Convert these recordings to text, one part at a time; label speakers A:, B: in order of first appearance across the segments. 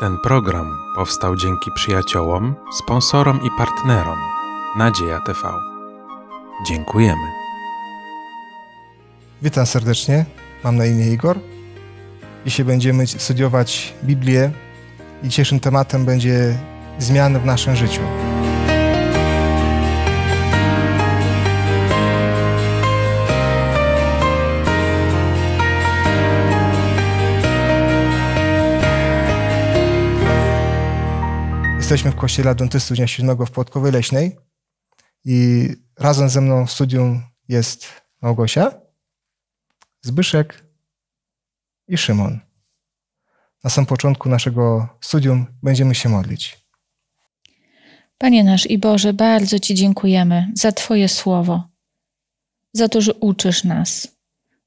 A: Ten program powstał dzięki przyjaciołom, sponsorom i partnerom Nadzieja TV. Dziękujemy. Witam serdecznie. Mam na imię Igor. Dzisiaj będziemy studiować Biblię i dzisiejszym tematem będzie zmiany w naszym życiu. Jesteśmy w Kościele Adwentystów Dnia Siódmego w Płotkowej Leśnej i razem ze mną w studium jest Małgosia, Zbyszek i Szymon. Na sam początku naszego studium będziemy się modlić.
B: Panie nasz i Boże, bardzo Ci dziękujemy za Twoje słowo, za to, że uczysz nas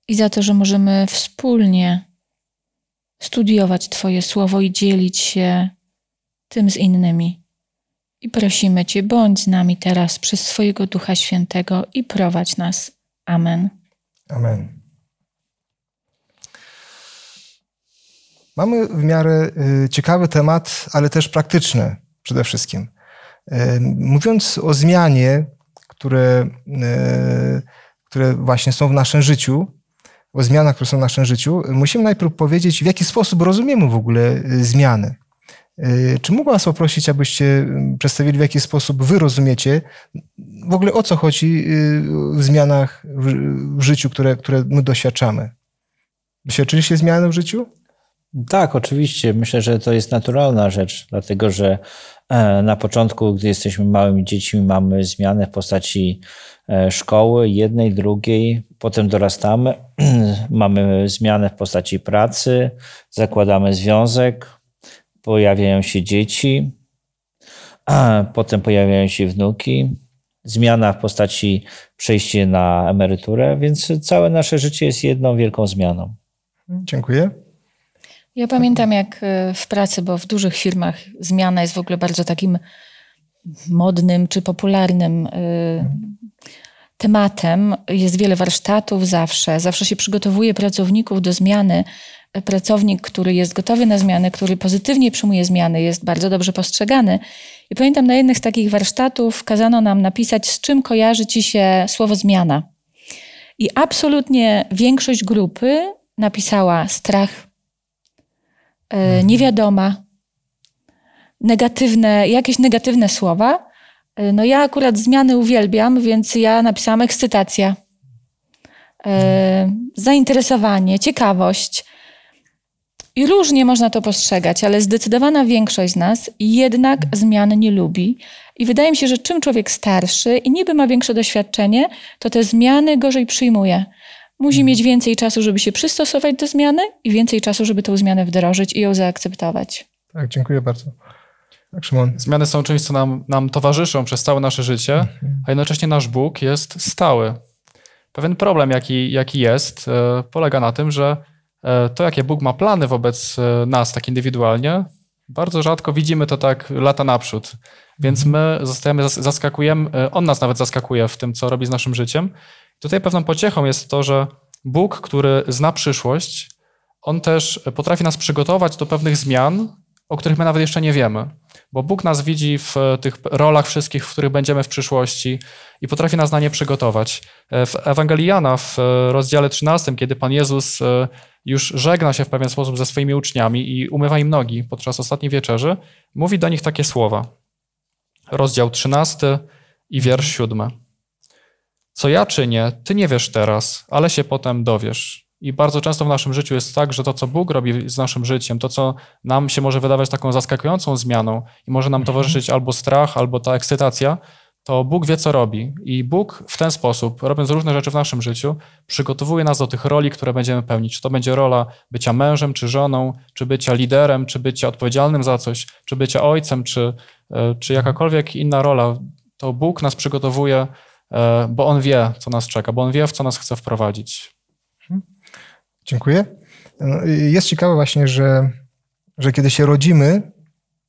B: i za to, że możemy wspólnie studiować Twoje słowo i dzielić się tym z innymi. I prosimy Cię, bądź z nami teraz przez swojego Ducha Świętego i prowadź nas. Amen.
A: Amen. Mamy w miarę y, ciekawy temat, ale też praktyczny przede wszystkim. Y, mówiąc o zmianie, które, y, które właśnie są w naszym życiu, o zmianach, które są w naszym życiu, musimy najpierw powiedzieć, w jaki sposób rozumiemy w ogóle zmiany. Yy, czy mógłbym Was poprosić, abyście mm, przedstawili, w jaki sposób Wy rozumiecie w ogóle o co chodzi yy, w zmianach w życiu, które, które my doświadczamy?
C: Doświadczyliście zmiany w życiu? Tak, oczywiście. Myślę, że to jest naturalna rzecz, dlatego że e, na początku, gdy jesteśmy małymi dziećmi, mamy zmianę w postaci e, szkoły, jednej, drugiej, potem dorastamy, mamy zmianę w postaci pracy, zakładamy związek, pojawiają się dzieci, potem pojawiają się wnuki, zmiana w postaci przejście na emeryturę, więc całe nasze życie jest jedną wielką zmianą. Dziękuję.
B: Ja pamiętam, jak e, w pracy, bo w dużych firmach zmiana jest w ogóle bardzo takim modnym czy popularnym e, tematem. Jest wiele warsztatów zawsze, zawsze się przygotowuje pracowników do zmiany, pracownik, który jest gotowy na zmiany, który pozytywnie przyjmuje zmiany, jest bardzo dobrze postrzegany. I pamiętam na jednych z takich warsztatów kazano nam napisać, z czym kojarzy ci się słowo zmiana. I absolutnie większość grupy napisała strach, yy, niewiadoma, negatywne, jakieś negatywne słowa. E, no ja akurat zmiany uwielbiam, więc ja napisałam ekscytacja, yy, zainteresowanie, ciekawość. I różnie można to postrzegać, ale zdecydowana większość z nas jednak zmian nie lubi. I wydaje mi się, że czym człowiek starszy i niby ma większe doświadczenie, to te zmiany gorzej przyjmuje. Musi mhm. mieć więcej czasu, żeby się przystosować do zmiany i więcej czasu, żeby tę zmianę wdrożyć i ją zaakceptować.
A: Tak, dziękuję bardzo. Tak, Szymon.
D: Zmiany są czymś, co nam, nam towarzyszą przez całe nasze życie, mhm. a jednocześnie nasz Bóg jest stały. Pewien problem, jaki, jaki jest, e, polega na tym, że E, to, jakie Bóg ma plany wobec e, nas tak indywidualnie, bardzo rzadko widzimy to tak lata naprzód. Więc my zostajemy, zaskakujemy, e, on nas nawet zaskakuje w tym, co robi z naszym życiem. Tutaj pewną pociechą jest to, że Bóg, który zna przyszłość, on też potrafi nas przygotować do pewnych zmian, o których my nawet jeszcze nie wiemy bo Bóg nas widzi w e, tych rolach wszystkich, w których będziemy w przyszłości i potrafi nas na nie przygotować. E, w Ewangelii Jana w e, rozdziale 13, kiedy Pan Jezus już żegna się w pewien sposób ze swoimi uczniami i umywa im nogi podczas ostatniej wieczerzy, mówi do nich takie słowa. Rozdział 13 i wiersz 7. Co ja czynię, ty nie wiesz teraz, ale się potem dowiesz. I bardzo często w naszym życiu jest tak, że to, co Bóg robi z naszym życiem, to, co nam się może wydawać taką zaskakującą zmianą i może nam mhm. towarzyszyć albo strach, albo ta ekscytacja, to Bóg wie, co robi. I Bóg w ten sposób, robiąc różne rzeczy w naszym życiu, przygotowuje nas do tych roli, które będziemy pełnić. Czy to będzie rola bycia mężem, czy żoną, czy bycia liderem, czy bycia odpowiedzialnym za coś, czy bycia ojcem, czy, e, czy jakakolwiek inna rola. To Bóg nas przygotowuje, e, bo On wie, co nas czeka, bo On wie, w co nas chce wprowadzić.
A: Dziękuję. No jest ciekawe właśnie, że, że kiedy się rodzimy,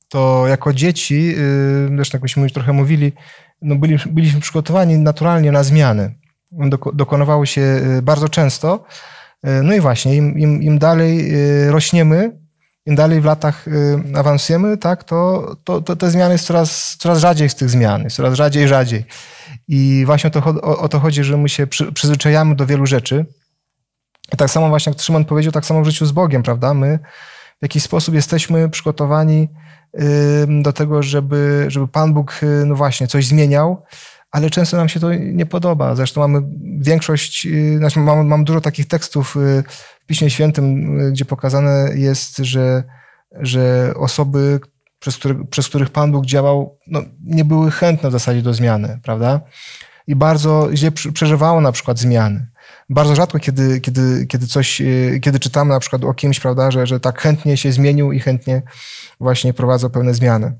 A: to jako dzieci, yy, zresztą jak myśmy już trochę mówili, no byli, byliśmy przygotowani naturalnie na zmiany. Dokonywały się yy, bardzo często. Yy, no i właśnie, im, im, im dalej rośniemy, im dalej w latach awansujemy, tak, to, to, to te zmiany jest coraz, coraz rzadziej z tych zmian, jest coraz rzadziej, rzadziej. I właśnie to, o, o to chodzi, że my się przyzwyczajamy do wielu rzeczy, tak samo właśnie, jak Szymon powiedział, tak samo w życiu z Bogiem, prawda? My w jakiś sposób jesteśmy przygotowani do tego, żeby, żeby Pan Bóg, y, no właśnie, coś zmieniał, ale często nam się to nie podoba. Zresztą mamy większość, y, znaczy mam, mam dużo takich tekstów y, w Piśmie Świętym, gdzie pokazane jest, że, że osoby, przez, który, przez których Pan Bóg działał, no, nie były chętne w zasadzie do zmiany, prawda? I bardzo źle przeżywało na przykład zmiany bardzo rzadko, kiedy, kiedy, kiedy coś, e, kiedy czytamy na przykład o kimś, prawda, że, że tak chętnie się zmienił i chętnie właśnie prowadzą pewne zmiany.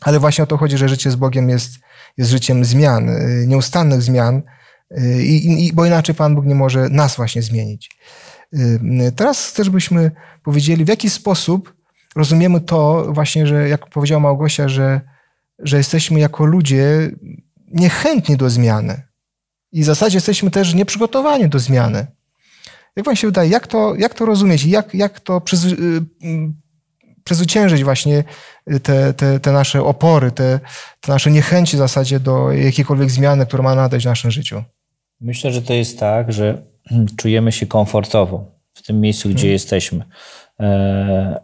A: Ale właśnie o to chodzi, że życie z Bogiem jest, jest życiem zmian, e, nieustannych zmian, e, i, i, bo inaczej Pan Bóg nie może nas właśnie zmienić. Teraz też byśmy powiedzieli, w jaki sposób rozumiemy to właśnie, że jak powiedziała Małgosia, że, że jesteśmy jako ludzie niechętni do zmiany i w zasadzie jesteśmy też nieprzygotowani do zmiany. Jak Wam się wydaje, jak to, jak to rozumieć i jak, jak to przyzwy, mm, przezwyciężyć właśnie y, te, te, te nasze opory, te, te, nasze niechęci w zasadzie do jakiejkolwiek zmiany, która ma nadejść w naszym życiu?
C: Myślę, że to jest tak, że hmm, czujemy się komfortowo w tym miejscu, gdzie hmm. jesteśmy. E,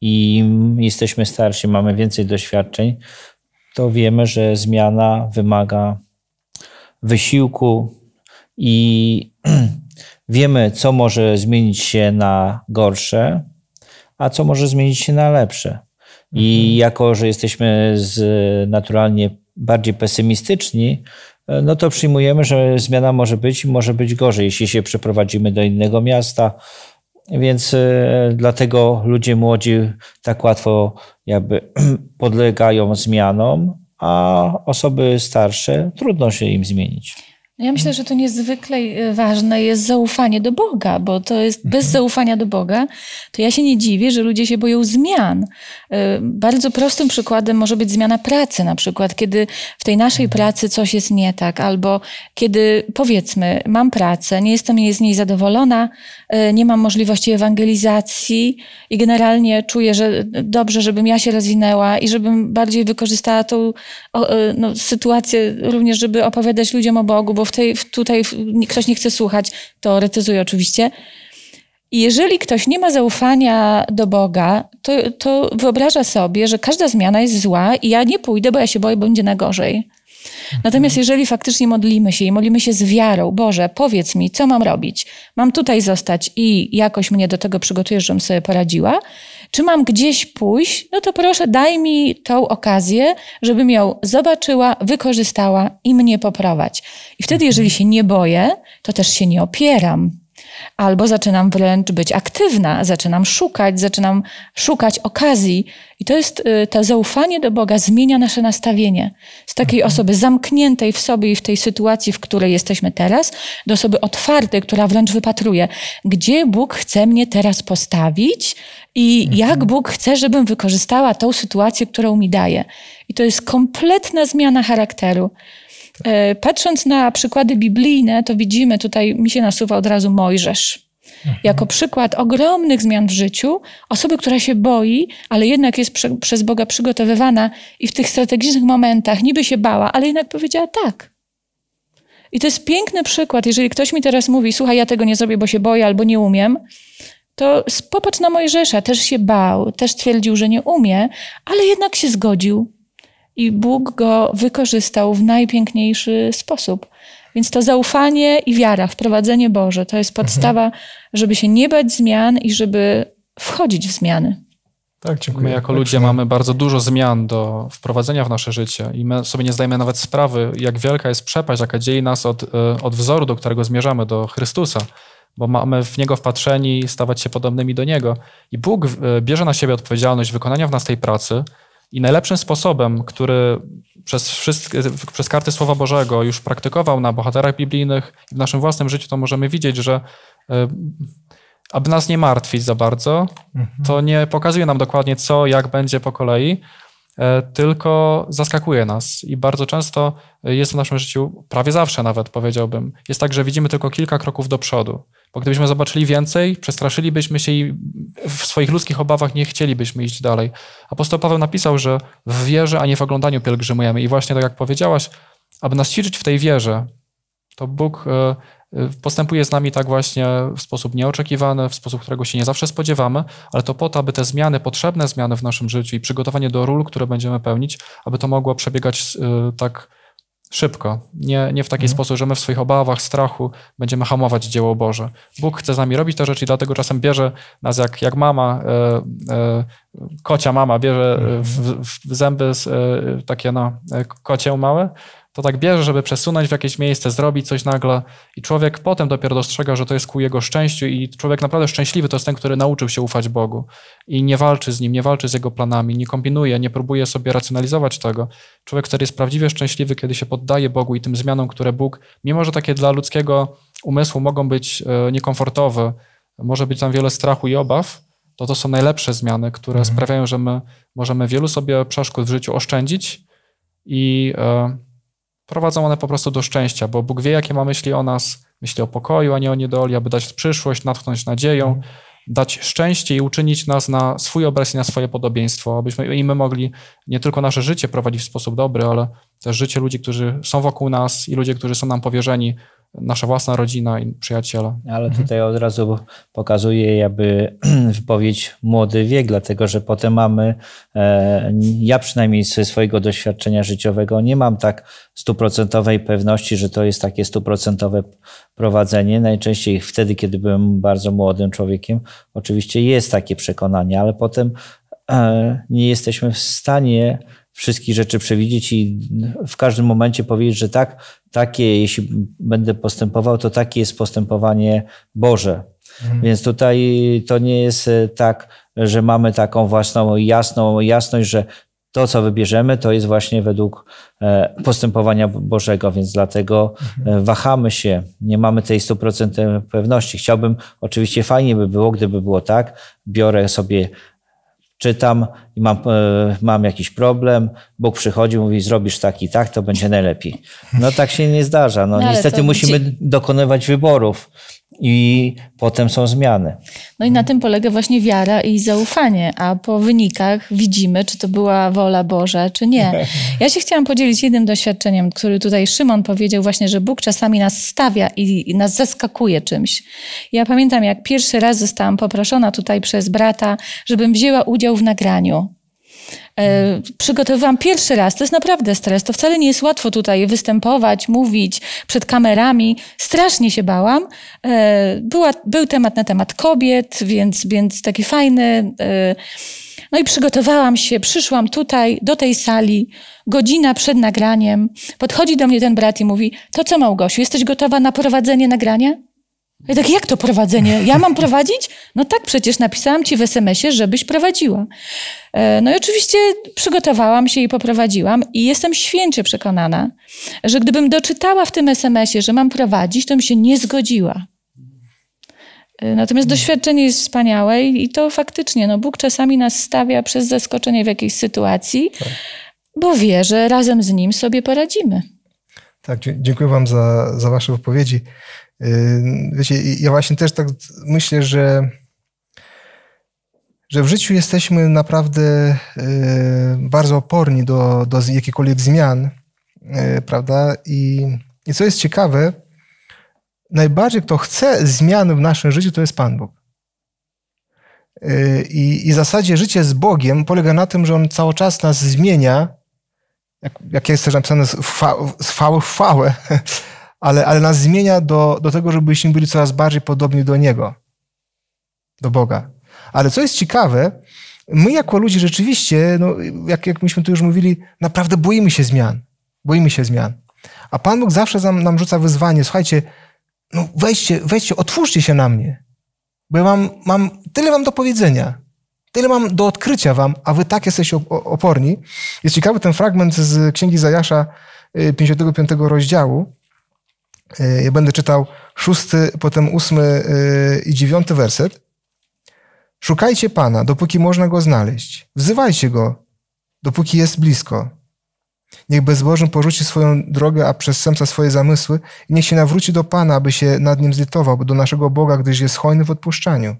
C: I jesteśmy starsi, mamy więcej doświadczeń, to wiemy, że zmiana wymaga wysiłku i wiemy, co może zmienić się na gorsze, a co może zmienić się na lepsze. I mhm. jako, że jesteśmy z naturalnie bardziej pesymistyczni, e, no to przyjmujemy, że zmiana może być i może być gorzej, jeśli się przeprowadzimy do innego miasta. Więc e, dlatego ludzie młodzi tak łatwo jakby podlegają zmianom, a osoby starsze trudno się im zmienić.
B: Ja myślę, że to niezwykle e, ważne jest zaufanie do Boga, bo to jest bez mhm. zaufania do Boga, to ja się nie dziwię, że ludzie się boją zmian. E, bardzo prostym przykładem może być zmiana pracy, na przykład, kiedy w tej naszej mhm. pracy coś jest nie tak, albo kiedy powiedzmy, mam pracę, nie jestem z niej zadowolona, e, nie mam możliwości ewangelizacji i generalnie czuję, że dobrze, żebym ja się rozwinęła i żebym bardziej wykorzystała tą no, sytuację również, żeby opowiadać ludziom o Bogu, bo w tej, w tutaj ktoś nie chce słuchać, teoretyzuję oczywiście. Jeżeli ktoś nie ma zaufania do Boga, to, to wyobraża sobie, że każda zmiana jest zła i ja nie pójdę, bo ja się boję, będzie na gorzej. Natomiast mhm. jeżeli faktycznie modlimy się i modlimy się z wiarą, Boże, powiedz mi, co mam robić? Mam tutaj zostać i jakoś mnie do tego przygotujesz, żebym sobie poradziła? Czy mam gdzieś pójść? No to proszę, daj mi tą okazję, żebym ją zobaczyła, wykorzystała i mnie poprowadź. I wtedy, jeżeli mhm. się nie boję, to też się nie opieram albo zaczynam wręcz być aktywna, zaczynam szukać, zaczynam szukać okazji. I to jest y, to zaufanie do Boga, zmienia nasze nastawienie z takiej mhm. osoby zamkniętej w sobie i w tej sytuacji, w której jesteśmy teraz, do osoby otwartej, która wręcz wypatruje, gdzie Bóg chce mnie teraz postawić i mhm. jak Bóg chce, żebym wykorzystała tą sytuację, którą mi daje. I to jest kompletna zmiana charakteru. E, patrząc na przykłady biblijne, to widzimy tutaj, mi się nasuwa od razu Mojżesz. Mhm. Jako przykład ogromnych zmian w życiu, osoby, która się boi, ale jednak jest prze, przez Boga przygotowywana i w tych strategicznych momentach niby się bała, ale jednak powiedziała tak. I to jest piękny przykład. Jeżeli ktoś mi teraz mówi, słuchaj, ja tego nie zrobię, bo się boję albo nie umiem, to popatrz na Mojżesza. Też się bał, też twierdził, że nie umie, ale jednak się zgodził i Bóg go wykorzystał w najpiękniejszy sposób. Więc to zaufanie i wiara, wprowadzenie Boże, to jest podstawa, mhm. żeby się nie bać zmian i żeby wchodzić w zmiany.
A: Tak, dziękuję. My jako ludzie
D: mamy bardzo dużo zmian do wprowadzenia w nasze życie i my sobie nie zdajemy nawet sprawy, jak wielka jest przepaść, jaka dzieje nas od, e, od wzoru, do którego zmierzamy, do Chrystusa, bo mamy w Niego wpatrzeni stawać się podobnymi do Niego. I Bóg e, bierze na siebie odpowiedzialność wykonania w nas tej pracy, i najlepszym sposobem, który przez, wszystkie, przez karty Słowa Bożego już praktykował na bohaterach biblijnych i w naszym własnym życiu, to możemy widzieć, że y, aby nas nie martwić za bardzo, mhm. to nie pokazuje nam dokładnie co, jak będzie po kolei, E, tylko zaskakuje nas i bardzo często e, jest w naszym życiu, prawie zawsze nawet powiedziałbym, jest tak, że widzimy tylko kilka kroków do przodu. Bo gdybyśmy zobaczyli więcej, przestraszylibyśmy się i w swoich ludzkich obawach nie chcielibyśmy iść dalej. Apostoł Paweł napisał, że w wierze, a nie w oglądaniu pielgrzymujemy. I właśnie tak jak powiedziałaś, aby nas ćwiczyć w tej wierze, to Bóg e, postępuje z nami tak właśnie w sposób nieoczekiwany, w sposób, którego się nie zawsze spodziewamy, ale to po to, aby te zmiany, potrzebne zmiany w naszym życiu i przygotowanie do ról, które będziemy pełnić, aby to mogło przebiegać y, tak szybko, nie, nie w taki mhm. sposób, że my w swoich obawach, strachu będziemy hamować dzieło Boże. Bóg chce z nami robić te rzeczy i dlatego czasem bierze nas jak, jak mama, y, y, kocia mama, bierze mhm. w, w zęby z, takie no, kocię małe to tak bierze, żeby przesunąć w jakieś miejsce, zrobić coś nagle i człowiek potem dopiero dostrzega, że to jest ku jego szczęściu i człowiek naprawdę szczęśliwy to jest ten, który nauczył się ufać Bogu i nie walczy z Nim, nie walczy z Jego planami, nie kombinuje, nie próbuje sobie racjonalizować tego. Człowiek który jest prawdziwie szczęśliwy, kiedy się poddaje Bogu i tym zmianom, które Bóg, mimo że takie dla ludzkiego umysłu mogą być e, niekomfortowe, może być tam wiele strachu i obaw, to to są najlepsze zmiany, które mhm. sprawiają, że my możemy wielu sobie przeszkód w życiu oszczędzić i... Yy, prowadzą one po prostu do szczęścia, bo Bóg wie, jakie ma myśli o nas, myśli o pokoju, a nie o niedoli, aby dać przyszłość, natchnąć nadzieją, mhm. dać szczęście i uczynić nas na swój obraz i na swoje podobieństwo, abyśmy i my mogli nie tylko nasze życie prowadzić w sposób dobry, ale też
C: życie ludzi, którzy są wokół nas i ludzie, którzy są nam powierzeni,
D: nasza własna rodzina i przyjaciele.
C: Ale mhm. tutaj od razu pokazuje jakby wypowiedź młody wiek, dlatego że potem mamy, e, ja przynajmniej ze swojego doświadczenia życiowego nie mam tak stuprocentowej pewności, że to jest takie stuprocentowe prowadzenie. Najczęściej wtedy, kiedy byłem bardzo młodym człowiekiem, oczywiście jest takie przekonanie, ale potem e, nie jesteśmy w stanie wszystkich rzeczy przewidzieć i w każdym momencie powiedzieć, że tak, takie, jeśli będę postępował, to takie jest postępowanie Boże. Mhm. Więc tutaj to nie jest e, tak, że mamy taką własną jasną jasność, że to, co wybierzemy, to jest właśnie według e, postępowania Bożego, więc dlatego mhm. E, wahamy się, nie mamy tej 100% pewności. Chciałbym, oczywiście fajnie by było, gdyby było tak, biorę sobie czytam i mam, e, mam jakiś problem, Bóg przychodzi, mówi, zrobisz tak i tak, to będzie najlepiej. No tak się nie zdarza. No, no niestety musimy dokonywać wyborów i potem są zmiany.
B: No i na tym polega właśnie wiara i zaufanie, a po wynikach widzimy, czy to była wola Boża, czy nie. Ja się chciałam podzielić jednym doświadczeniem, który tutaj Szymon powiedział właśnie, że Bóg czasami nas stawia i nas zaskakuje czymś. Ja pamiętam, jak pierwszy raz zostałam poproszona tutaj przez brata, żebym wzięła udział w nagraniu. E, przygotowywałam pierwszy raz. To jest naprawdę stres. To wcale nie jest łatwo tutaj występować, mówić przed kamerami. Strasznie się bałam. E, była, był temat na temat kobiet, więc, więc taki fajny. E, no i przygotowałam się, przyszłam tutaj, do tej sali, godzina przed nagraniem. Podchodzi do mnie ten brat i mówi: To co, Małgosiu, jesteś gotowa na prowadzenie nagrania? I tak, jak to prowadzenie? Ja mam prowadzić? No tak, przecież napisałam ci w SMS-ie, żebyś prowadziła. E, no i oczywiście przygotowałam się i poprowadziłam i jestem święcie przekonana, że gdybym doczytała w tym SMS-ie, że mam prowadzić, to bym się nie zgodziła. E, natomiast doświadczenie jest wspaniałe i to faktycznie, no Bóg czasami nas stawia przez zaskoczenie w jakiejś sytuacji, tak. bo wie, że razem z Nim sobie poradzimy.
A: Tak, dziękuję Wam za, za Wasze wypowiedzi. Wiecie, ja właśnie też tak myślę, że, że w życiu jesteśmy naprawdę y, bardzo oporni do, do jakichkolwiek zmian, y, prawda? I, I co jest ciekawe, najbardziej kto chce zmian w naszym życiu, to jest Pan Bóg. Y, I, I w zasadzie życie z Bogiem polega na tym, że On cały czas nas zmienia, jak, jak jest też napisane, z, chwa, chwały w chwałę, ale, ale nas zmienia do, do tego, żebyśmy byli coraz bardziej podobni do Niego, do Boga. Ale co jest ciekawe, my jako ludzie rzeczywiście, no, jak, jak myśmy tu już mówili, naprawdę boimy się zmian. Boimy się zmian. A Pan Bóg zawsze nam, nam rzuca wyzwanie, słuchajcie, no wejdźcie, wejdźcie, otwórzcie się na mnie, bo ja mam, mam tyle wam do powiedzenia, tyle mam do odkrycia wam, a wy tak jesteście oporni. Jest ciekawy ten fragment z Księgi Zajasza 55 y, rozdziału, E, ja będę czytał szósty, potem ósmy e, i dziewiąty werset. Szukajcie Pana, dopóki można go znaleźć. Wzywajcie go, dopóki jest blisko. Niech bezbożny porzuci swoją drogę, a przestępca swoje zamysły i niech się nawróci do Pana, aby się nad nim zlitował, do naszego Boga, gdyż jest hojny w odpuszczaniu.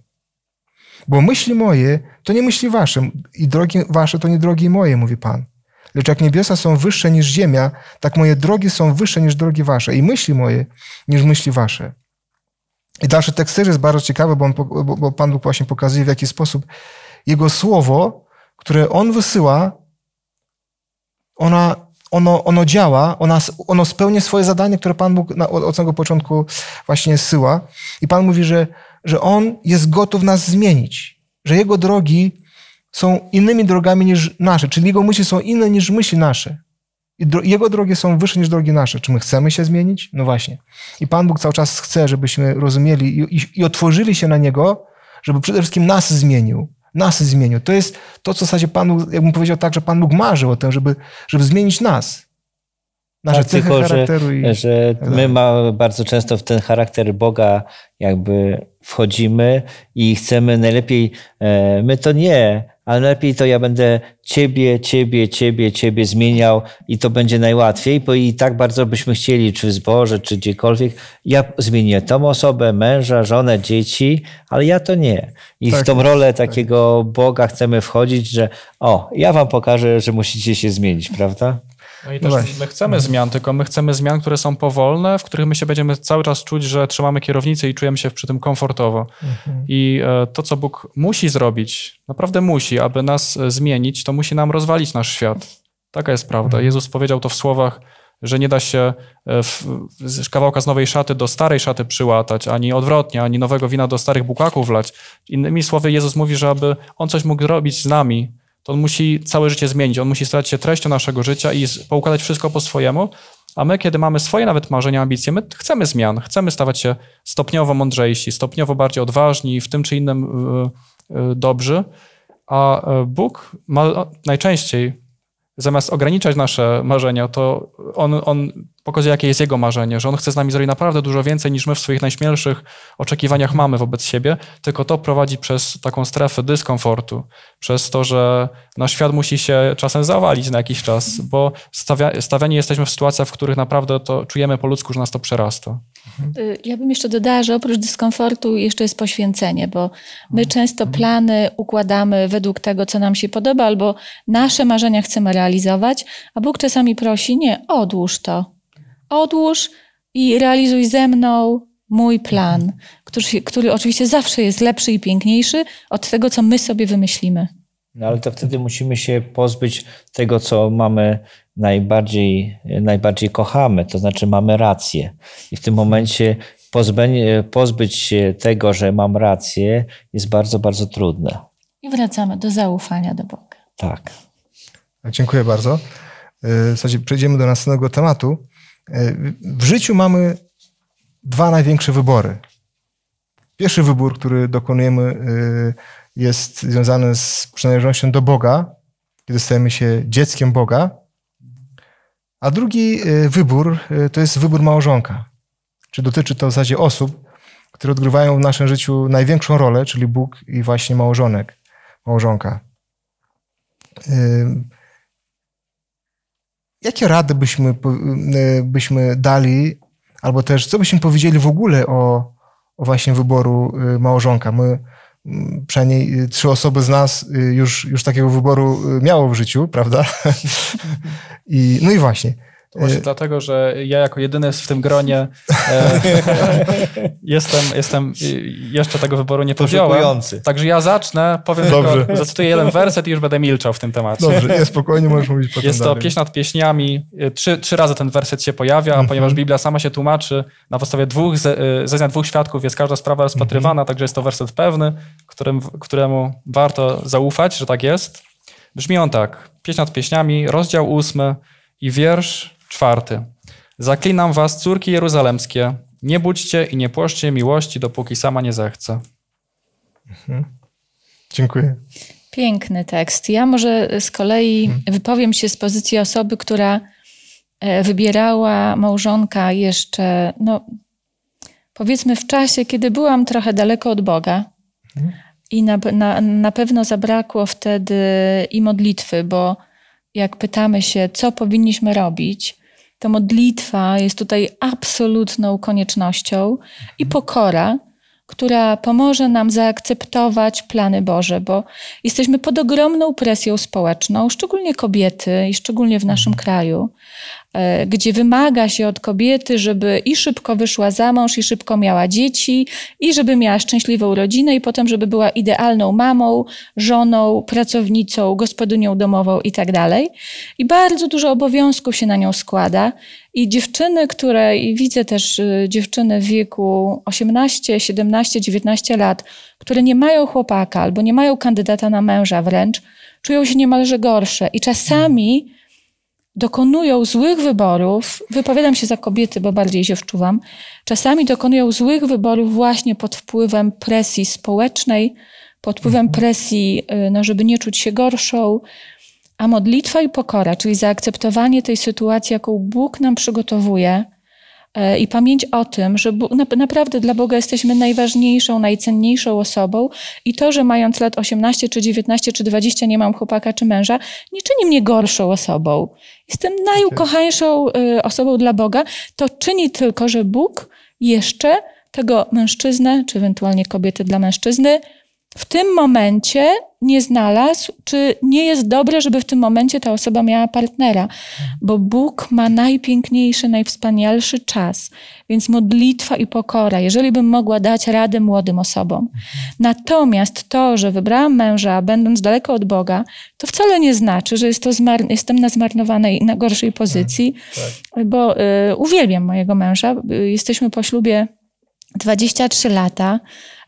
A: Bo myśli moje to nie myśli wasze i drogi wasze to nie drogi moje, mówi Pan. Lecz jak niebiosa są wyższe niż ziemia, tak moje drogi są wyższe niż drogi wasze i myśli moje niż myśli wasze. I dalszy tekst też jest bardzo ciekawy, bo, on, bo, bo Pan Bóg właśnie pokazuje, w jaki sposób Jego słowo, które On wysyła, ona, ono, ono działa, ona, ono spełnia swoje zadanie, które Pan Bóg na, od samego początku właśnie syła. I Pan mówi, że, że On jest gotów nas zmienić, że Jego drogi są innymi drogami niż nasze, czyli Jego myśli są inne niż myśli nasze. I dro jego drogi są wyższe niż drogi nasze. Czy my chcemy się zmienić? No właśnie. I Pan Bóg cały czas chce, żebyśmy rozumieli i, i, i otworzyli się na Niego, żeby przede wszystkim nas zmienił. Nas zmienił. To jest to, co w zasadzie Pan Bóg, jakbym powiedział tak, że Pan Bóg marzył o tym, żeby, żeby zmienić nas. Nasze tak, tylko, charakteru. Że, i...
C: że tak my ma, bardzo często w ten charakter Boga jakby wchodzimy i chcemy najlepiej, e, my to nie ale lepiej to ja będę ciebie, ciebie, ciebie, ciebie zmieniał i to będzie najłatwiej, bo i tak bardzo byśmy chcieli, czy w zboże, czy gdziekolwiek. Ja zmienię tą osobę, męża, żonę, dzieci, ale ja to nie. I tak, w tą rolę tak. takiego Boga chcemy wchodzić, że o, ja wam pokażę, że musicie się zmienić, prawda?
D: No i też my chcemy zmian, tylko my chcemy zmian, które są powolne, w których my się będziemy cały czas czuć, że trzymamy kierownicę i czujemy się przy tym komfortowo. Mhm. I e, to, co Bóg musi zrobić, naprawdę musi, aby nas e, zmienić, to musi nam rozwalić nasz świat. Taka jest prawda. Mhm. Jezus powiedział to w słowach, że nie da się e, w, z kawałka z nowej szaty do starej szaty przyłatać, ani odwrotnie, ani nowego wina do starych bukaków wlać. Innymi słowy, Jezus mówi, że aby On coś mógł zrobić z nami, to on musi całe życie zmienić, on musi stać się treścią naszego życia i poukładać wszystko po swojemu, a my, kiedy mamy swoje nawet marzenia, ambicje, my chcemy zmian, chcemy stawać się stopniowo mądrzejsi, stopniowo bardziej odważni, w tym czy innym dobrzy, a e, Bóg ma najczęściej, zamiast ograniczać nasze marzenia, to on, on pokazuje, jakie jest jego marzenie, że on chce z nami zrobić naprawdę dużo więcej niż my w swoich najśmielszych oczekiwaniach mamy wobec siebie, tylko to prowadzi przez taką strefę dyskomfortu, przez to, że nasz no, świat musi się czasem zawalić na jakiś czas, bo stawia, stawiani jesteśmy w sytuacjach, w których naprawdę to czujemy po ludzku, że nas to przerasta.
B: Y, ja bym jeszcze dodała, że oprócz dyskomfortu jeszcze jest poświęcenie, bo my mhm. często mhm. plany układamy według tego, co nam się podoba, albo nasze marzenia chcemy realizować, a Bóg czasami prosi, nie, odłóż to, Odłóż i realizuj ze mną mój plan, który, który oczywiście zawsze jest lepszy i piękniejszy od tego, co my sobie wymyślimy.
C: No ale to wtedy musimy się pozbyć tego, co mamy najbardziej, najbardziej kochamy, to znaczy mamy rację. I w tym momencie pozbyć się tego, że mam rację, jest bardzo, bardzo trudne.
B: I wracamy do zaufania do Boga.
C: Tak.
A: Dziękuję bardzo. W y, zasadzie przejdziemy do następnego tematu, w życiu mamy dwa największe wybory. Pierwszy wybór, który dokonujemy, y, jest związany z przynależnością do Boga, kiedy stajemy się dzieckiem Boga. A drugi y, wybór y, to jest wybór małżonka. Czy dotyczy to w zasadzie osób, które odgrywają w naszym życiu największą rolę, czyli Bóg i właśnie małżonek, małżonka jakie rady byśmy, e, byśmy dali, albo też co byśmy powiedzieli w ogóle o, o właśnie wyboru e, małżonka? My, mm, przynajmniej e, trzy osoby z nas już, już takiego wyboru miało w życiu, prawda? I, no i właśnie. To właśnie y-
D: dlatego, że ja jako jedyny w tym gronie e, jestem, jestem, jeszcze tego wyboru nie podjąłem. Także ja zacznę, powiem Dobrze. tylko, zacytuję jeden werset i już będę milczał w tym temacie. Dobrze, nie, spokojnie możesz mówić potem Jest to dalej. pieśń nad pieśniami. Y, trzy, trzy razy ten werset się pojawia, mm -hmm. ponieważ Biblia sama się tłumaczy na podstawie dwóch ze, y, zeznań dwóch świadków jest każda sprawa rozpatrywana, mm -hmm. także jest to werset pewny, którym, któremu warto zaufać, że tak jest. Brzmi on tak. Pieśń nad pieśniami, rozdział ósmy i wiersz Czwarty. Zaklinam was, córki jeruzalemskie, nie budźcie i nie płoszcie miłości, dopóki sama nie zechce.
A: Mhm. Dziękuję.
B: Piękny tekst. Ja może z kolei mhm. wypowiem się z pozycji osoby, która e, wybierała małżonka jeszcze, no, powiedzmy w czasie, kiedy byłam trochę daleko od Boga. Mhm. I na, na, na pewno zabrakło wtedy i modlitwy, bo jak pytamy się, co powinniśmy robić, ta modlitwa jest tutaj absolutną koniecznością i mhm. pokora, która pomoże nam zaakceptować plany Boże, bo jesteśmy pod ogromną presją społeczną, szczególnie kobiety i szczególnie w naszym mhm. kraju. E, gdzie wymaga się od kobiety, żeby i szybko wyszła za mąż, i szybko miała dzieci, i żeby miała szczęśliwą rodzinę, i potem, żeby była idealną mamą, żoną, pracownicą, gospodynią domową i tak dalej. I bardzo dużo obowiązków się na nią składa. I dziewczyny, które, i widzę też y, dziewczyny w wieku 18, 17, 19 lat, które nie mają chłopaka albo nie mają kandydata na męża wręcz, czują się niemalże gorsze. I czasami dokonują złych wyborów, wypowiadam się za kobiety, bo bardziej się wczuwam, czasami dokonują złych wyborów właśnie pod wpływem presji społecznej, pod wpływem mhm. presji, y, no, żeby nie czuć się gorszą. A modlitwa i pokora, czyli zaakceptowanie tej sytuacji, jaką Bóg nam przygotowuje, E, i pamięć o tym, że naprawdę dla Boga jesteśmy najważniejszą, najcenniejszą osobą i to, że mając lat 18 czy 19 czy 20 nie mam chłopaka czy męża, nie czyni mnie gorszą osobą. Jestem tak najukochańszą y, osobą dla Boga. To czyni tylko, że Bóg jeszcze tego mężczyznę, czy ewentualnie kobiety dla mężczyzny, w tym momencie nie znalazł, czy nie jest dobre, żeby w tym momencie ta osoba miała partnera, bo Bóg ma najpiękniejszy, najwspanialszy czas, więc modlitwa i pokora, jeżeli bym mogła dać radę młodym osobom. Natomiast to, że wybrałam męża, będąc daleko od Boga, to wcale nie znaczy, że jest to jestem na zmarnowanej, na gorszej pozycji, tak, tak. bo y, uwielbiam mojego męża, y, jesteśmy po ślubie 23 lata.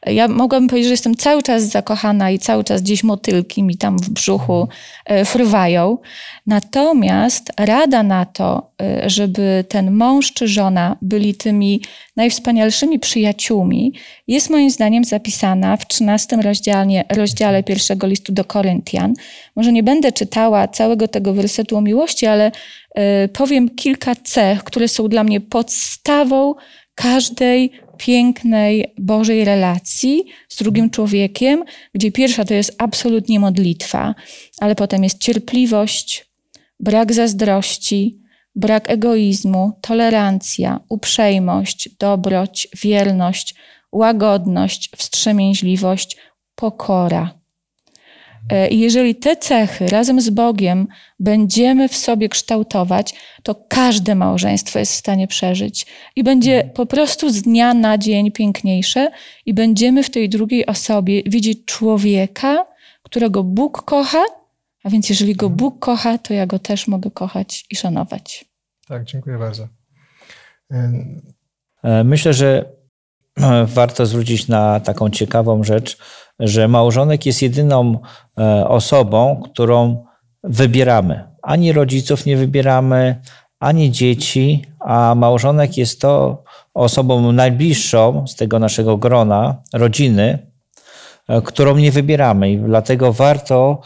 B: Ja mogłabym powiedzieć, że jestem cały czas zakochana i cały czas gdzieś motylki mi tam w brzuchu e, fruwają. Natomiast rada na to, e, żeby ten mąż czy żona byli tymi najwspanialszymi przyjaciółmi, jest moim zdaniem zapisana w 13 rozdziale, rozdziale pierwszego listu do Koryntian. Może nie będę czytała całego tego wersetu o miłości, ale e, powiem kilka cech, które są dla mnie podstawą każdej pięknej Bożej relacji z drugim człowiekiem, gdzie pierwsza to jest absolutnie modlitwa, ale potem jest cierpliwość, brak zazdrości, brak egoizmu, tolerancja, uprzejmość, dobroć, wierność, łagodność, wstrzemięźliwość, pokora. E, I jeżeli te cechy razem z Bogiem będziemy w sobie kształtować, to każde małżeństwo jest w stanie przeżyć i będzie mhm. po prostu z dnia na dzień piękniejsze i będziemy w tej drugiej osobie widzieć człowieka, którego Bóg kocha, a więc jeżeli go mhm. Bóg kocha, to ja go też mogę kochać i szanować.
A: Tak, dziękuję bardzo.
C: E, myślę, że warto zwrócić na taką ciekawą rzecz, że małżonek jest jedyną e, osobą, którą wybieramy. Ani rodziców nie wybieramy, ani dzieci, a małżonek jest to osobą najbliższą z tego naszego grona, rodziny, e, którą nie wybieramy. I dlatego warto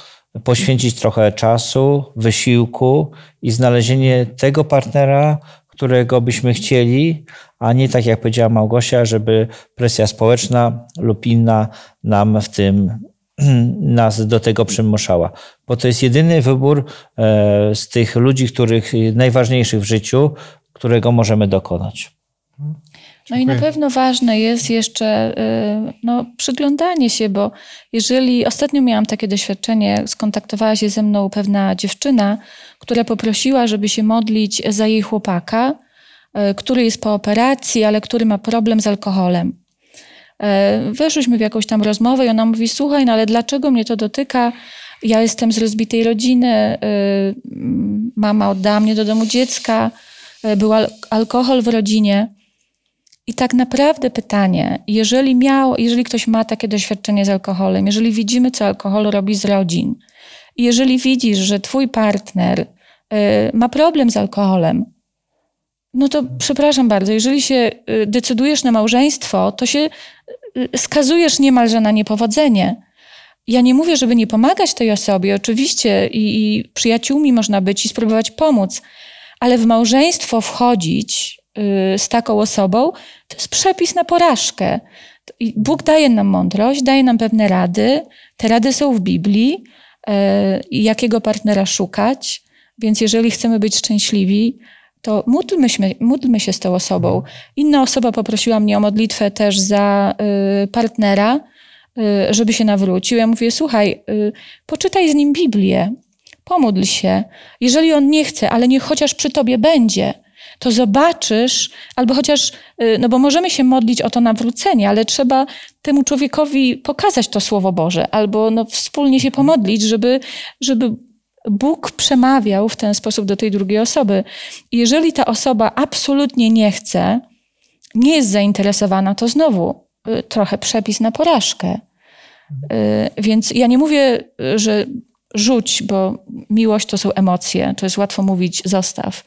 C: poświęcić trochę czasu, wysiłku i znalezienie tego partnera, którego byśmy chcieli, a nie tak jak powiedziała Małgosia, żeby presja społeczna lub inna nam w tym nas do tego przymuszała. Bo to jest jedyny wybór e, z tych ludzi, których najważniejszych w życiu, którego możemy dokonać.
B: No i na pewno ważne jest jeszcze y, no, przyglądanie się, bo jeżeli ostatnio miałam takie doświadczenie, skontaktowała się ze mną pewna dziewczyna, która poprosiła, żeby się modlić za jej chłopaka, y, który jest po operacji, ale który ma problem z alkoholem. Y, weszłyśmy w jakąś tam rozmowę i ona mówi: Słuchaj, no ale dlaczego mnie to dotyka? Ja jestem z rozbitej rodziny, mama oddała mnie do domu dziecka, był alkohol w rodzinie. I tak naprawdę pytanie, jeżeli, miał, jeżeli ktoś ma takie doświadczenie z alkoholem, jeżeli widzimy, co alkohol robi z rodzin, jeżeli widzisz, że twój partner y, ma problem z alkoholem, no to przepraszam bardzo, jeżeli się y, decydujesz na małżeństwo, to się y, y, skazujesz niemalże na niepowodzenie. Ja nie mówię, żeby nie pomagać tej osobie, oczywiście i, i przyjaciółmi można być i spróbować pomóc, ale w małżeństwo wchodzić Y, z taką osobą, to jest przepis na porażkę. Bóg daje nam mądrość, daje nam pewne rady. Te rady są w Biblii, y, jakiego partnera szukać. Więc jeżeli chcemy być szczęśliwi, to módlmy się, módlmy się z tą osobą. Inna osoba poprosiła mnie o modlitwę też za y, partnera, żeby się nawrócił. Ja mówię, słuchaj, poczytaj z nim Biblię, pomódl się. Jeżeli on nie chce, ale nie chociaż przy tobie będzie, to zobaczysz, albo chociaż, y, no bo możemy się modlić o to nawrócenie, ale trzeba temu człowiekowi pokazać to Słowo Boże, albo no wspólnie się pomodlić, żeby, żeby Bóg przemawiał w ten sposób do tej drugiej osoby. Jeżeli ta osoba absolutnie nie chce, nie jest zainteresowana, to znowu y, trochę przepis na porażkę. Y, więc ja nie mówię, że rzuć, bo miłość to są emocje, to jest łatwo mówić, zostaw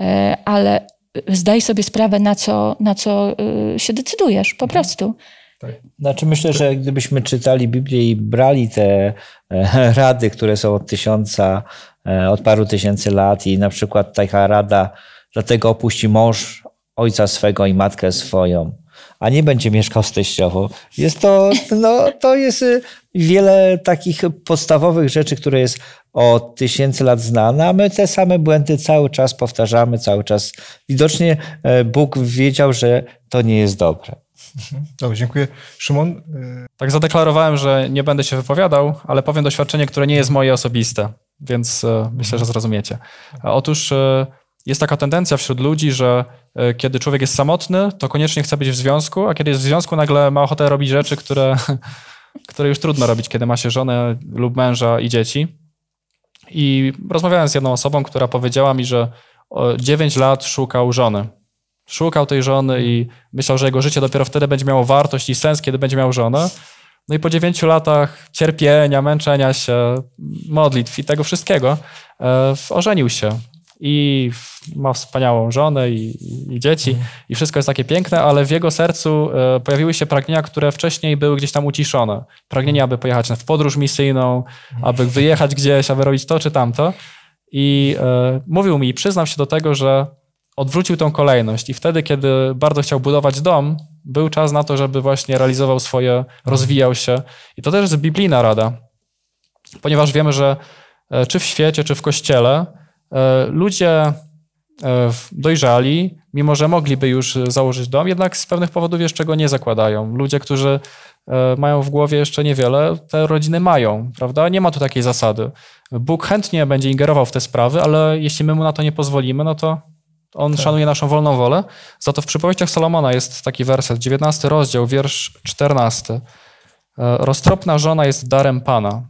B: E, ale y, zdaj sobie sprawę, na co, na co y, się decydujesz po mhm. prostu.
C: Tak. Znaczy myślę, że gdybyśmy czytali Biblię i brali te e, rady, które są od tysiąca, e, od paru tysięcy lat i na przykład taka rada, dlatego opuści mąż ojca swego i matkę swoją, a nie będzie mieszkał z teściową. Jest to, no, to jest y, wiele takich podstawowych rzeczy, które jest od tysięcy lat znane, a my te same błędy cały czas powtarzamy, cały czas. Widocznie e, Bóg wiedział, że to nie jest dobre.
A: Mhm. Dobrze, dziękuję.
D: Szymon? E, tak zadeklarowałem, że nie będę się wypowiadał, ale powiem doświadczenie, które nie jest moje osobiste, więc e, myślę, że zrozumiecie. Otóż jest taka tendencja wśród ludzi, że e, kiedy człowiek jest samotny, to koniecznie chce być w związku, a kiedy jest w związku, nagle ma ochotę robić rzeczy, które, które już trudno robić, kiedy ma się żonę lub męża i dzieci. I rozmawiałem z jedną osobą, która powiedziała mi, że 9 lat szukał żony. Szukał tej żony i myślał, że jego życie dopiero wtedy będzie miało wartość i sens, kiedy będzie miał żonę. No i po 9 latach cierpienia, męczenia się, modlitw i tego wszystkiego, e, ożenił się i ma wspaniałą żonę i, i dzieci mhm. i wszystko jest takie piękne, ale w jego sercu e, pojawiły się pragnienia, które wcześniej były gdzieś tam uciszone. Pragnienia, mhm. aby pojechać w podróż misyjną, mhm. aby wyjechać gdzieś, aby robić to czy tamto. I y, mówił mi, przyznam się do tego, że odwrócił tą kolejność i wtedy, kiedy bardzo chciał budować dom, był czas na to, żeby właśnie realizował swoje, rozwijał się. I to też jest biblijna rada, ponieważ wiemy, że e, czy w świecie, czy w kościele, E, ludzie e, dojrzali, mimo że mogliby już założyć dom, jednak z pewnych powodów jeszcze go nie zakładają. Ludzie, którzy e, mają w głowie jeszcze niewiele, te rodziny mają, prawda? Nie ma tu takiej zasady. Bóg chętnie będzie ingerował w te sprawy, ale jeśli my mu na to nie pozwolimy, no to on tak. szanuje naszą wolną wolę. Za to w przypowieściach Salomona jest taki werset, 19 rozdział, wiersz 14. Roztropna żona jest darem Pana,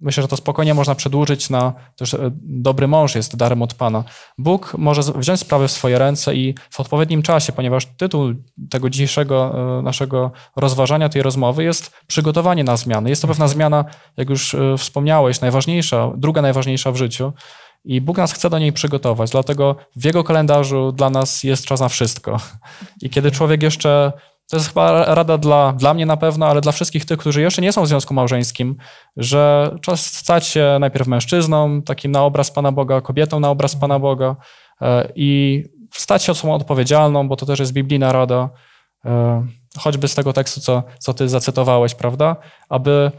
D: Myślę, że to spokojnie można przedłużyć na też dobry mąż jest darem od Pana. Bóg może wziąć sprawy w swoje ręce i w odpowiednim czasie, ponieważ tytuł tego dzisiejszego e, naszego rozważania, tej rozmowy jest przygotowanie na zmiany. Jest to pewna zmiana, jak już e, wspomniałeś, najważniejsza, druga najważniejsza w życiu i Bóg nas chce do niej przygotować. Dlatego w Jego kalendarzu dla nas jest czas na wszystko. I kiedy człowiek jeszcze to jest chyba rada dla, dla mnie na pewno, ale dla wszystkich tych, którzy jeszcze nie są w związku małżeńskim, że czas stać się najpierw mężczyzną, takim na obraz Pana Boga, kobietą na obraz Pana Boga e, i stać się osobą odpowiedzialną, bo to też jest biblijna rada, e, choćby z tego tekstu, co, co Ty zacytowałeś, prawda? Aby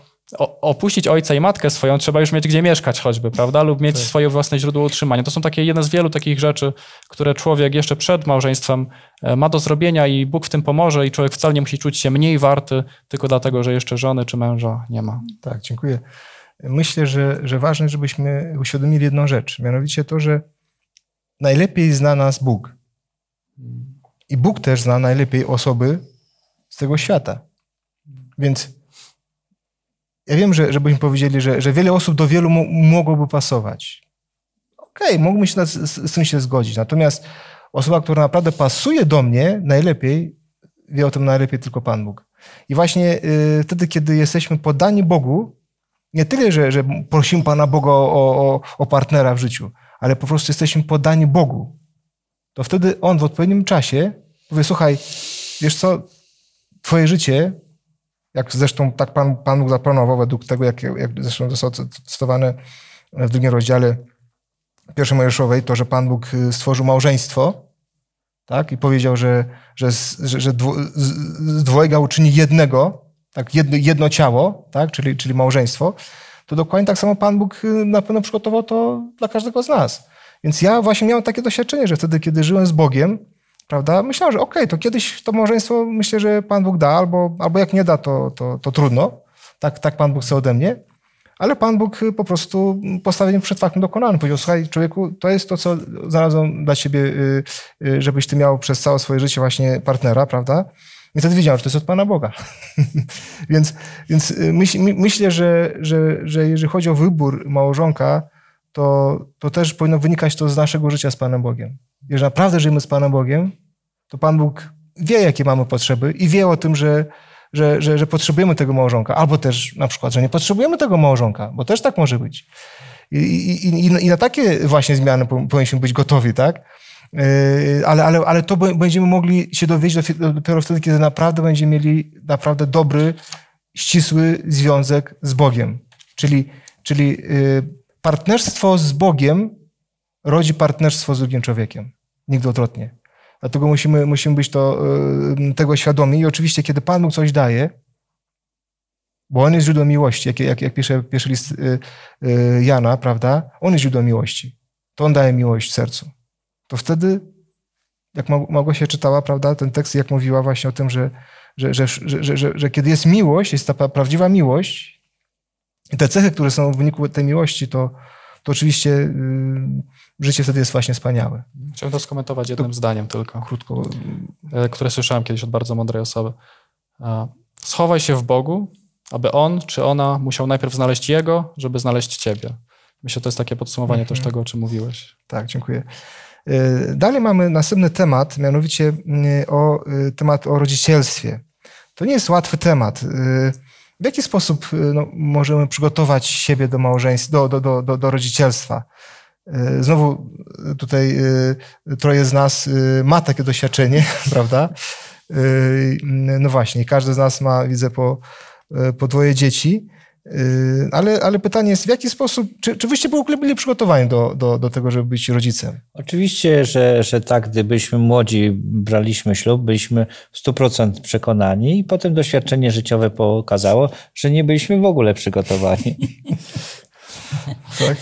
D: opuścić ojca i matkę swoją, trzeba już mieć gdzie mieszkać choćby, prawda? Lub mieć tak. swoje własne źródło utrzymania. To są takie jedne z wielu takich rzeczy, które człowiek jeszcze przed małżeństwem e, ma do zrobienia i Bóg w tym pomoże i człowiek wcale nie musi czuć się mniej warty tylko dlatego, że jeszcze żony czy męża
A: nie ma. Tak, dziękuję. Myślę, że, że ważne, żebyśmy uświadomili jedną rzecz, mianowicie to, że najlepiej zna nas Bóg. I Bóg też zna najlepiej osoby z tego świata. Więc ja wiem, że, żebyśmy powiedzieli, że, że wiele osób do wielu mogłoby pasować. Okej, okay, mógłbym się z, z tym się zgodzić. Natomiast osoba, która naprawdę pasuje do mnie najlepiej, wie o tym najlepiej tylko Pan Bóg. I właśnie y, wtedy, kiedy jesteśmy podani Bogu, nie tyle, że, że prosimy Pana Boga o, o, o partnera w życiu, ale po prostu jesteśmy podani Bogu, to wtedy On w odpowiednim czasie powie, słuchaj, wiesz co, twoje życie jak zresztą tak Pan, Pan Bóg zaplanował według tego, jak, jak zresztą zostało cytowane w drugim rozdziale pierwszej Mojżeszowej, to, że Pan Bóg y, stworzył małżeństwo, tak? I powiedział, że, że, że, że dwo, z dwojga uczyni jednego, tak? jedno, jedno ciało, tak? czyli, czyli małżeństwo, to dokładnie tak samo Pan Bóg y, na pewno przygotował to dla każdego z nas. Więc ja właśnie miałem takie doświadczenie, że wtedy, kiedy żyłem z Bogiem, Prawda? Myślałem, że okej, okay, to kiedyś to małżeństwo myślę, że Pan Bóg da, albo, albo jak nie da, to, to, to trudno. Tak, tak Pan Bóg chce ode mnie. Ale Pan Bóg y, po prostu mm, postawił przed faktem dokonanym. Powiedział, słuchaj człowieku, to jest to, co znalazłem dla ciebie, y, y, żebyś ty miał przez całe swoje życie właśnie partnera, prawda? I wtedy wiedziałem, że to jest od Pana Boga. więc więc myśl, myślę, że, że, że jeżeli chodzi o wybór małżonka, to, to też powinno wynikać to z naszego życia z Panem Bogiem. Jeżeli naprawdę żyjemy z Panem Bogiem, to Pan Bóg wie, jakie mamy potrzeby i wie o tym, że, że, że, że potrzebujemy tego małżonka, albo też na przykład, że nie potrzebujemy tego małżonka, bo też tak może być. I, i, i na takie właśnie zmiany powinniśmy być gotowi, tak? Yy, ale, ale, ale to będziemy mogli się dowiedzieć dopiero wtedy, kiedy naprawdę będziemy mieli naprawdę dobry, ścisły związek z Bogiem. Czyli, czyli yy, partnerstwo z Bogiem rodzi partnerstwo z drugim człowiekiem. Nigdy odwrotnie. Dlatego musimy, musimy być to, y, tego świadomi. I oczywiście, kiedy Pan Bóg coś daje, bo On jest źródłem miłości, jak, jak, jak pisze pierwszy list y, y, Jana, prawda? On jest źródłem miłości. To On daje miłość w sercu. To wtedy, jak się czytała, prawda, ten tekst, jak mówiła właśnie o tym, że, że, że, że, że, że, że, że kiedy jest miłość, jest ta prawdziwa miłość, i te cechy, które są w wyniku tej miłości, to, to oczywiście y, życie wtedy jest właśnie wspaniałe.
D: Chciałbym to skomentować jednym to, zdaniem tylko. Krótko. E, które słyszałem kiedyś od bardzo mądrej osoby. E, schowaj się w Bogu, aby on czy ona musiał najpierw znaleźć Jego, żeby znaleźć Ciebie.
A: Myślę, że to jest takie podsumowanie mhm. też tego, o czym mówiłeś. Tak, dziękuję. E, dalej mamy następny temat, mianowicie mm, o, y, temat o rodzicielstwie. To nie jest łatwy temat. Y, w jaki sposób y, no, możemy przygotować siebie do małżeństwa, do, do, do, do, do rodzicielstwa? Y, znowu y, tutaj troje z nas ma takie doświadczenie, prawda? No właśnie, każdy z nas ma, widzę, po, po dwoje dzieci. Yy, ale, ale pytanie jest, w jaki sposób, czy, czy wyście byli przygotowani do, do, do tego, żeby być rodzicem?
C: Oczywiście, że, że tak, gdybyśmy młodzi braliśmy ślub, byliśmy w 100% przekonani i potem doświadczenie życiowe pokazało, że nie byliśmy w ogóle przygotowani.
B: tak?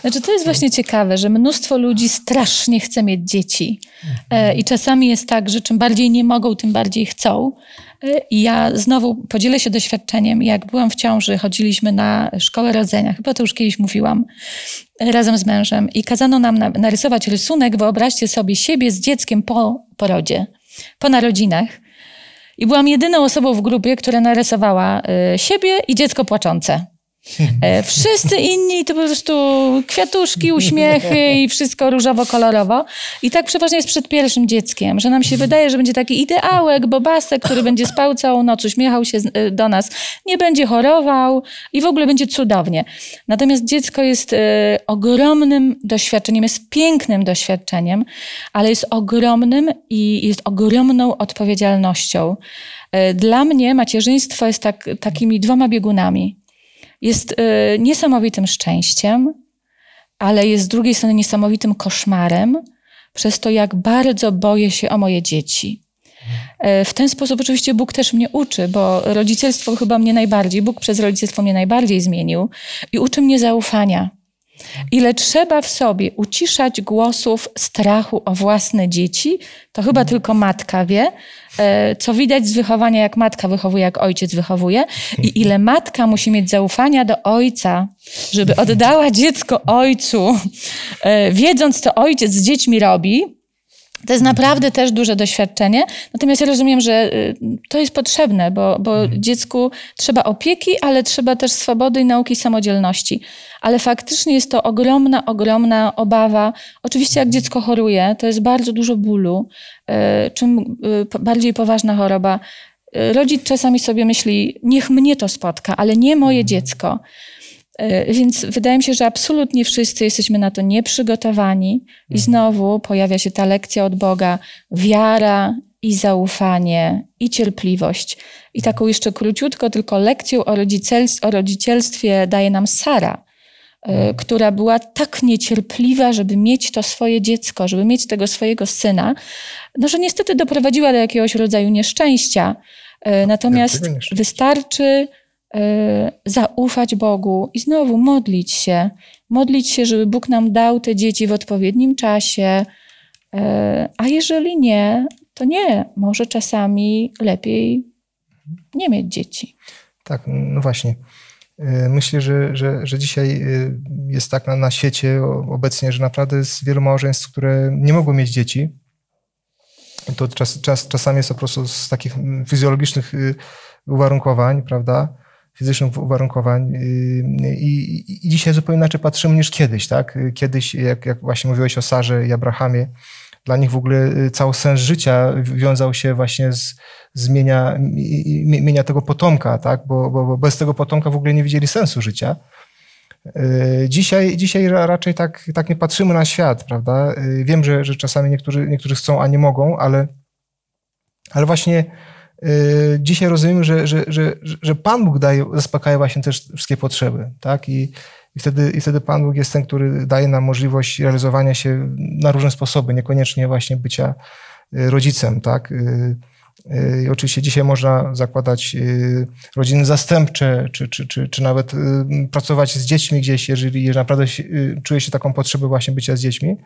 B: Znaczy, to jest właśnie ciekawe, że mnóstwo ludzi strasznie chce mieć dzieci. E, I czasami jest tak, że czym bardziej nie mogą, tym bardziej chcą. Y, I ja znowu podzielę się doświadczeniem. Jak byłam w ciąży, chodziliśmy na szkołę rodzenia, chyba to już kiedyś mówiłam, y, razem z mężem. I kazano nam narysować rysunek, wyobraźcie sobie siebie z dzieckiem po porodzie, po narodzinach. I byłam jedyną osobą w grupie, która narysowała y, siebie i dziecko płaczące. Hmm. E, wszyscy inni to po prostu kwiatuszki, uśmiechy i wszystko różowo-kolorowo. I tak przeważnie jest przed pierwszym dzieckiem, że nam się wydaje, że będzie taki ideałek, bobasek, który będzie spał całą noc, uśmiechał się e, do nas, nie będzie chorował i w ogóle będzie cudownie. Natomiast dziecko jest e, ogromnym doświadczeniem, jest pięknym doświadczeniem, ale jest ogromnym i jest ogromną odpowiedzialnością. Dla mnie macierzyństwo jest tak, takimi dwoma biegunami jest y, niesamowitym szczęściem, ale jest z drugiej strony niesamowitym koszmarem, przez to, jak bardzo boję się o moje dzieci. E, w ten sposób oczywiście Bóg też mnie uczy, bo rodzicielstwo chyba mnie najbardziej, Bóg przez rodzicielstwo mnie najbardziej zmienił i uczy mnie zaufania. Ile trzeba w sobie uciszać głosów strachu o własne dzieci, to chyba tylko matka wie, E, co widać z wychowania, jak matka wychowuje, jak ojciec wychowuje i ile matka musi mieć zaufania do ojca, żeby oddała dziecko ojcu, e, wiedząc, co ojciec z dziećmi robi, to jest naprawdę też duże doświadczenie. Natomiast ja rozumiem, że y, to jest potrzebne, bo, bo mhm. dziecku trzeba opieki, ale trzeba też swobody i nauki samodzielności. Ale faktycznie jest to ogromna, ogromna obawa. Oczywiście, jak mhm. dziecko choruje, to jest bardzo dużo bólu. Y, czym y, bardziej poważna choroba, rodzic czasami sobie myśli, niech mnie to spotka, ale nie moje mhm. dziecko. E, więc wydaje mi się, że absolutnie wszyscy jesteśmy na to nieprzygotowani i mhm. znowu pojawia się ta lekcja od Boga, wiara i zaufanie i cierpliwość. I mhm. taką jeszcze króciutko tylko lekcją o, rodzicielst o rodzicielstwie daje nam Sara, y która była tak niecierpliwa, żeby mieć to swoje dziecko, żeby mieć tego swojego syna, no że niestety doprowadziła do jakiegoś rodzaju nieszczęścia. Y natomiast wystarczy E, zaufać Bogu i znowu modlić się. Modlić się, żeby Bóg nam dał te dzieci w odpowiednim czasie. E, a jeżeli nie, to nie. Może czasami lepiej nie mieć dzieci.
A: Tak, no właśnie. E, myślę, że, że, że dzisiaj jest tak na, na świecie obecnie, że naprawdę jest wielu małżeństw, które nie mogą mieć dzieci. To czas, czas, czasami jest to po prostu z takich mm, fizjologicznych y, uwarunkowań, prawda? fizycznych uwarunkowań yy, i, i, dzisiaj zupełnie inaczej patrzymy niż kiedyś, tak? Kiedyś, jak, jak właśnie mówiłeś o Sarze i Abrahamie, dla nich w ogóle y, cały sens życia wiązał się właśnie z zmienia, zmienia tego potomka, tak? Bo, bo, bo, bez tego potomka w ogóle nie widzieli sensu życia. Y, dzisiaj, dzisiaj raczej tak, tak nie patrzymy na świat, prawda? Y, wiem, że, że czasami niektórzy, niektórzy chcą, a nie mogą, ale, ale właśnie Y, dzisiaj rozumiemy, że, że, że, że Pan Bóg daje, zaspokaja właśnie też wszystkie potrzeby, tak? I, i wtedy, I wtedy Pan Bóg jest ten, który daje nam możliwość realizowania się na różne sposoby, niekoniecznie właśnie bycia y, rodzicem, tak? Y, I oczywiście dzisiaj można zakładać rodziny zastępcze, czy, czy, czy, czy nawet pracować z dziećmi gdzieś, jeżeli naprawdę czuje się taką potrzebę właśnie bycia z dziećmi.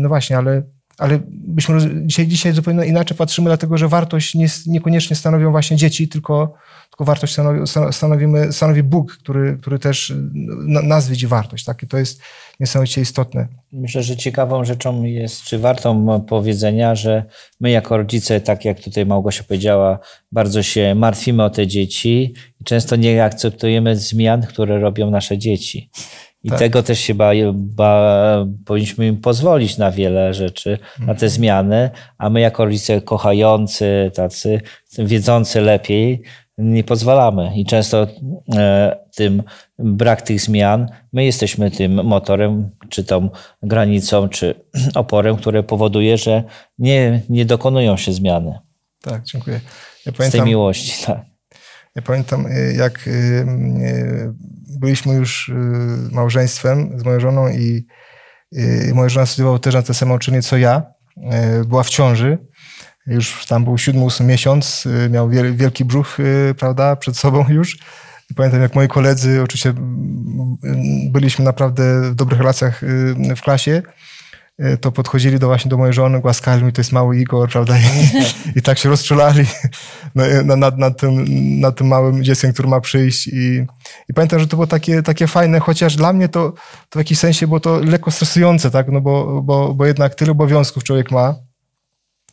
A: No właśnie, ale ale byśmy dzisiaj, dzisiaj zupełnie inaczej patrzymy, dlatego że wartość nie, niekoniecznie stanowią właśnie dzieci, tylko, tylko wartość stanowi, stanowimy, stanowi Bóg, który, który też y, nas widzi wartość. Tak? I to jest niesamowicie istotne.
C: Myślę, że ciekawą rzeczą jest, czy wartą powiedzenia, że my jako rodzice, tak jak tutaj Małgosia powiedziała, bardzo się martwimy o te dzieci i często nie akceptujemy zmian, które robią nasze dzieci. I tak. tego też chyba ba, powinniśmy im pozwolić na wiele rzeczy, na te mhm. zmiany, a my jako rodzice kochający, tacy, wiedzący lepiej, nie pozwalamy. I często e, tym brak tych zmian, my jesteśmy tym motorem, czy tą granicą, czy oporem, które powoduje, że nie, nie dokonują się zmiany. Tak, dziękuję. Ja pamiętam, z tej miłości, tak.
A: Ja pamiętam, y, jak y, y, byliśmy już małżeństwem z moją żoną i moja żona studiowała też na tę samą uczelnię co ja. Była w ciąży. Już tam był siódmy, ósmy miesiąc. Miał wielki brzuch, prawda, przed sobą już. I pamiętam, jak moi koledzy, oczywiście mm, byliśmy naprawdę w dobrych relacjach w klasie E, to podchodzili do właśnie do mojej żony, głaskali mi, to jest mały Igor, prawda? I, i tak się rozczulali no, e, nad, nad, tym, nad tym małym dzieckiem, które ma przyjść. I, i pamiętam, że to było takie, takie fajne, chociaż dla mnie to, to w jakimś sensie było to lekko stresujące, tak? No bo, bo, bo jednak tyle obowiązków człowiek ma.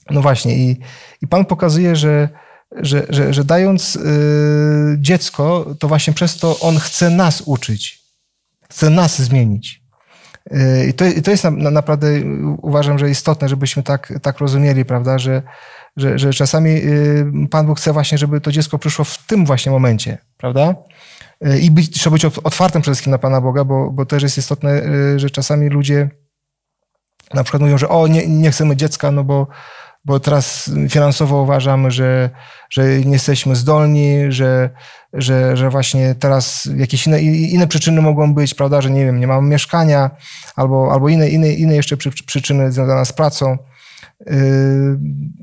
A: No właśnie, i, i Pan pokazuje, że, że, że, że dając yy, dziecko, to właśnie przez to On chce nas uczyć, chce nas zmienić. I to, i to jest na, na naprawdę, uważam, że istotne, żebyśmy tak, tak rozumieli, prawda, że, że, że czasami y, Pan Bóg chce właśnie, żeby to dziecko przyszło w tym właśnie momencie, prawda? Y, I być, trzeba być otwartym przede wszystkim na Pana Boga, bo, bo też jest istotne, y, że czasami ludzie na przykład mówią, że o, nie, nie chcemy dziecka, no bo, bo teraz finansowo uważamy, że, że nie jesteśmy zdolni, że, że, że właśnie teraz jakieś inne, inne przyczyny mogą być, prawda, że nie wiem, nie mam mieszkania albo, albo inne, inne, inne jeszcze przyczyny związane z pracą. Yy,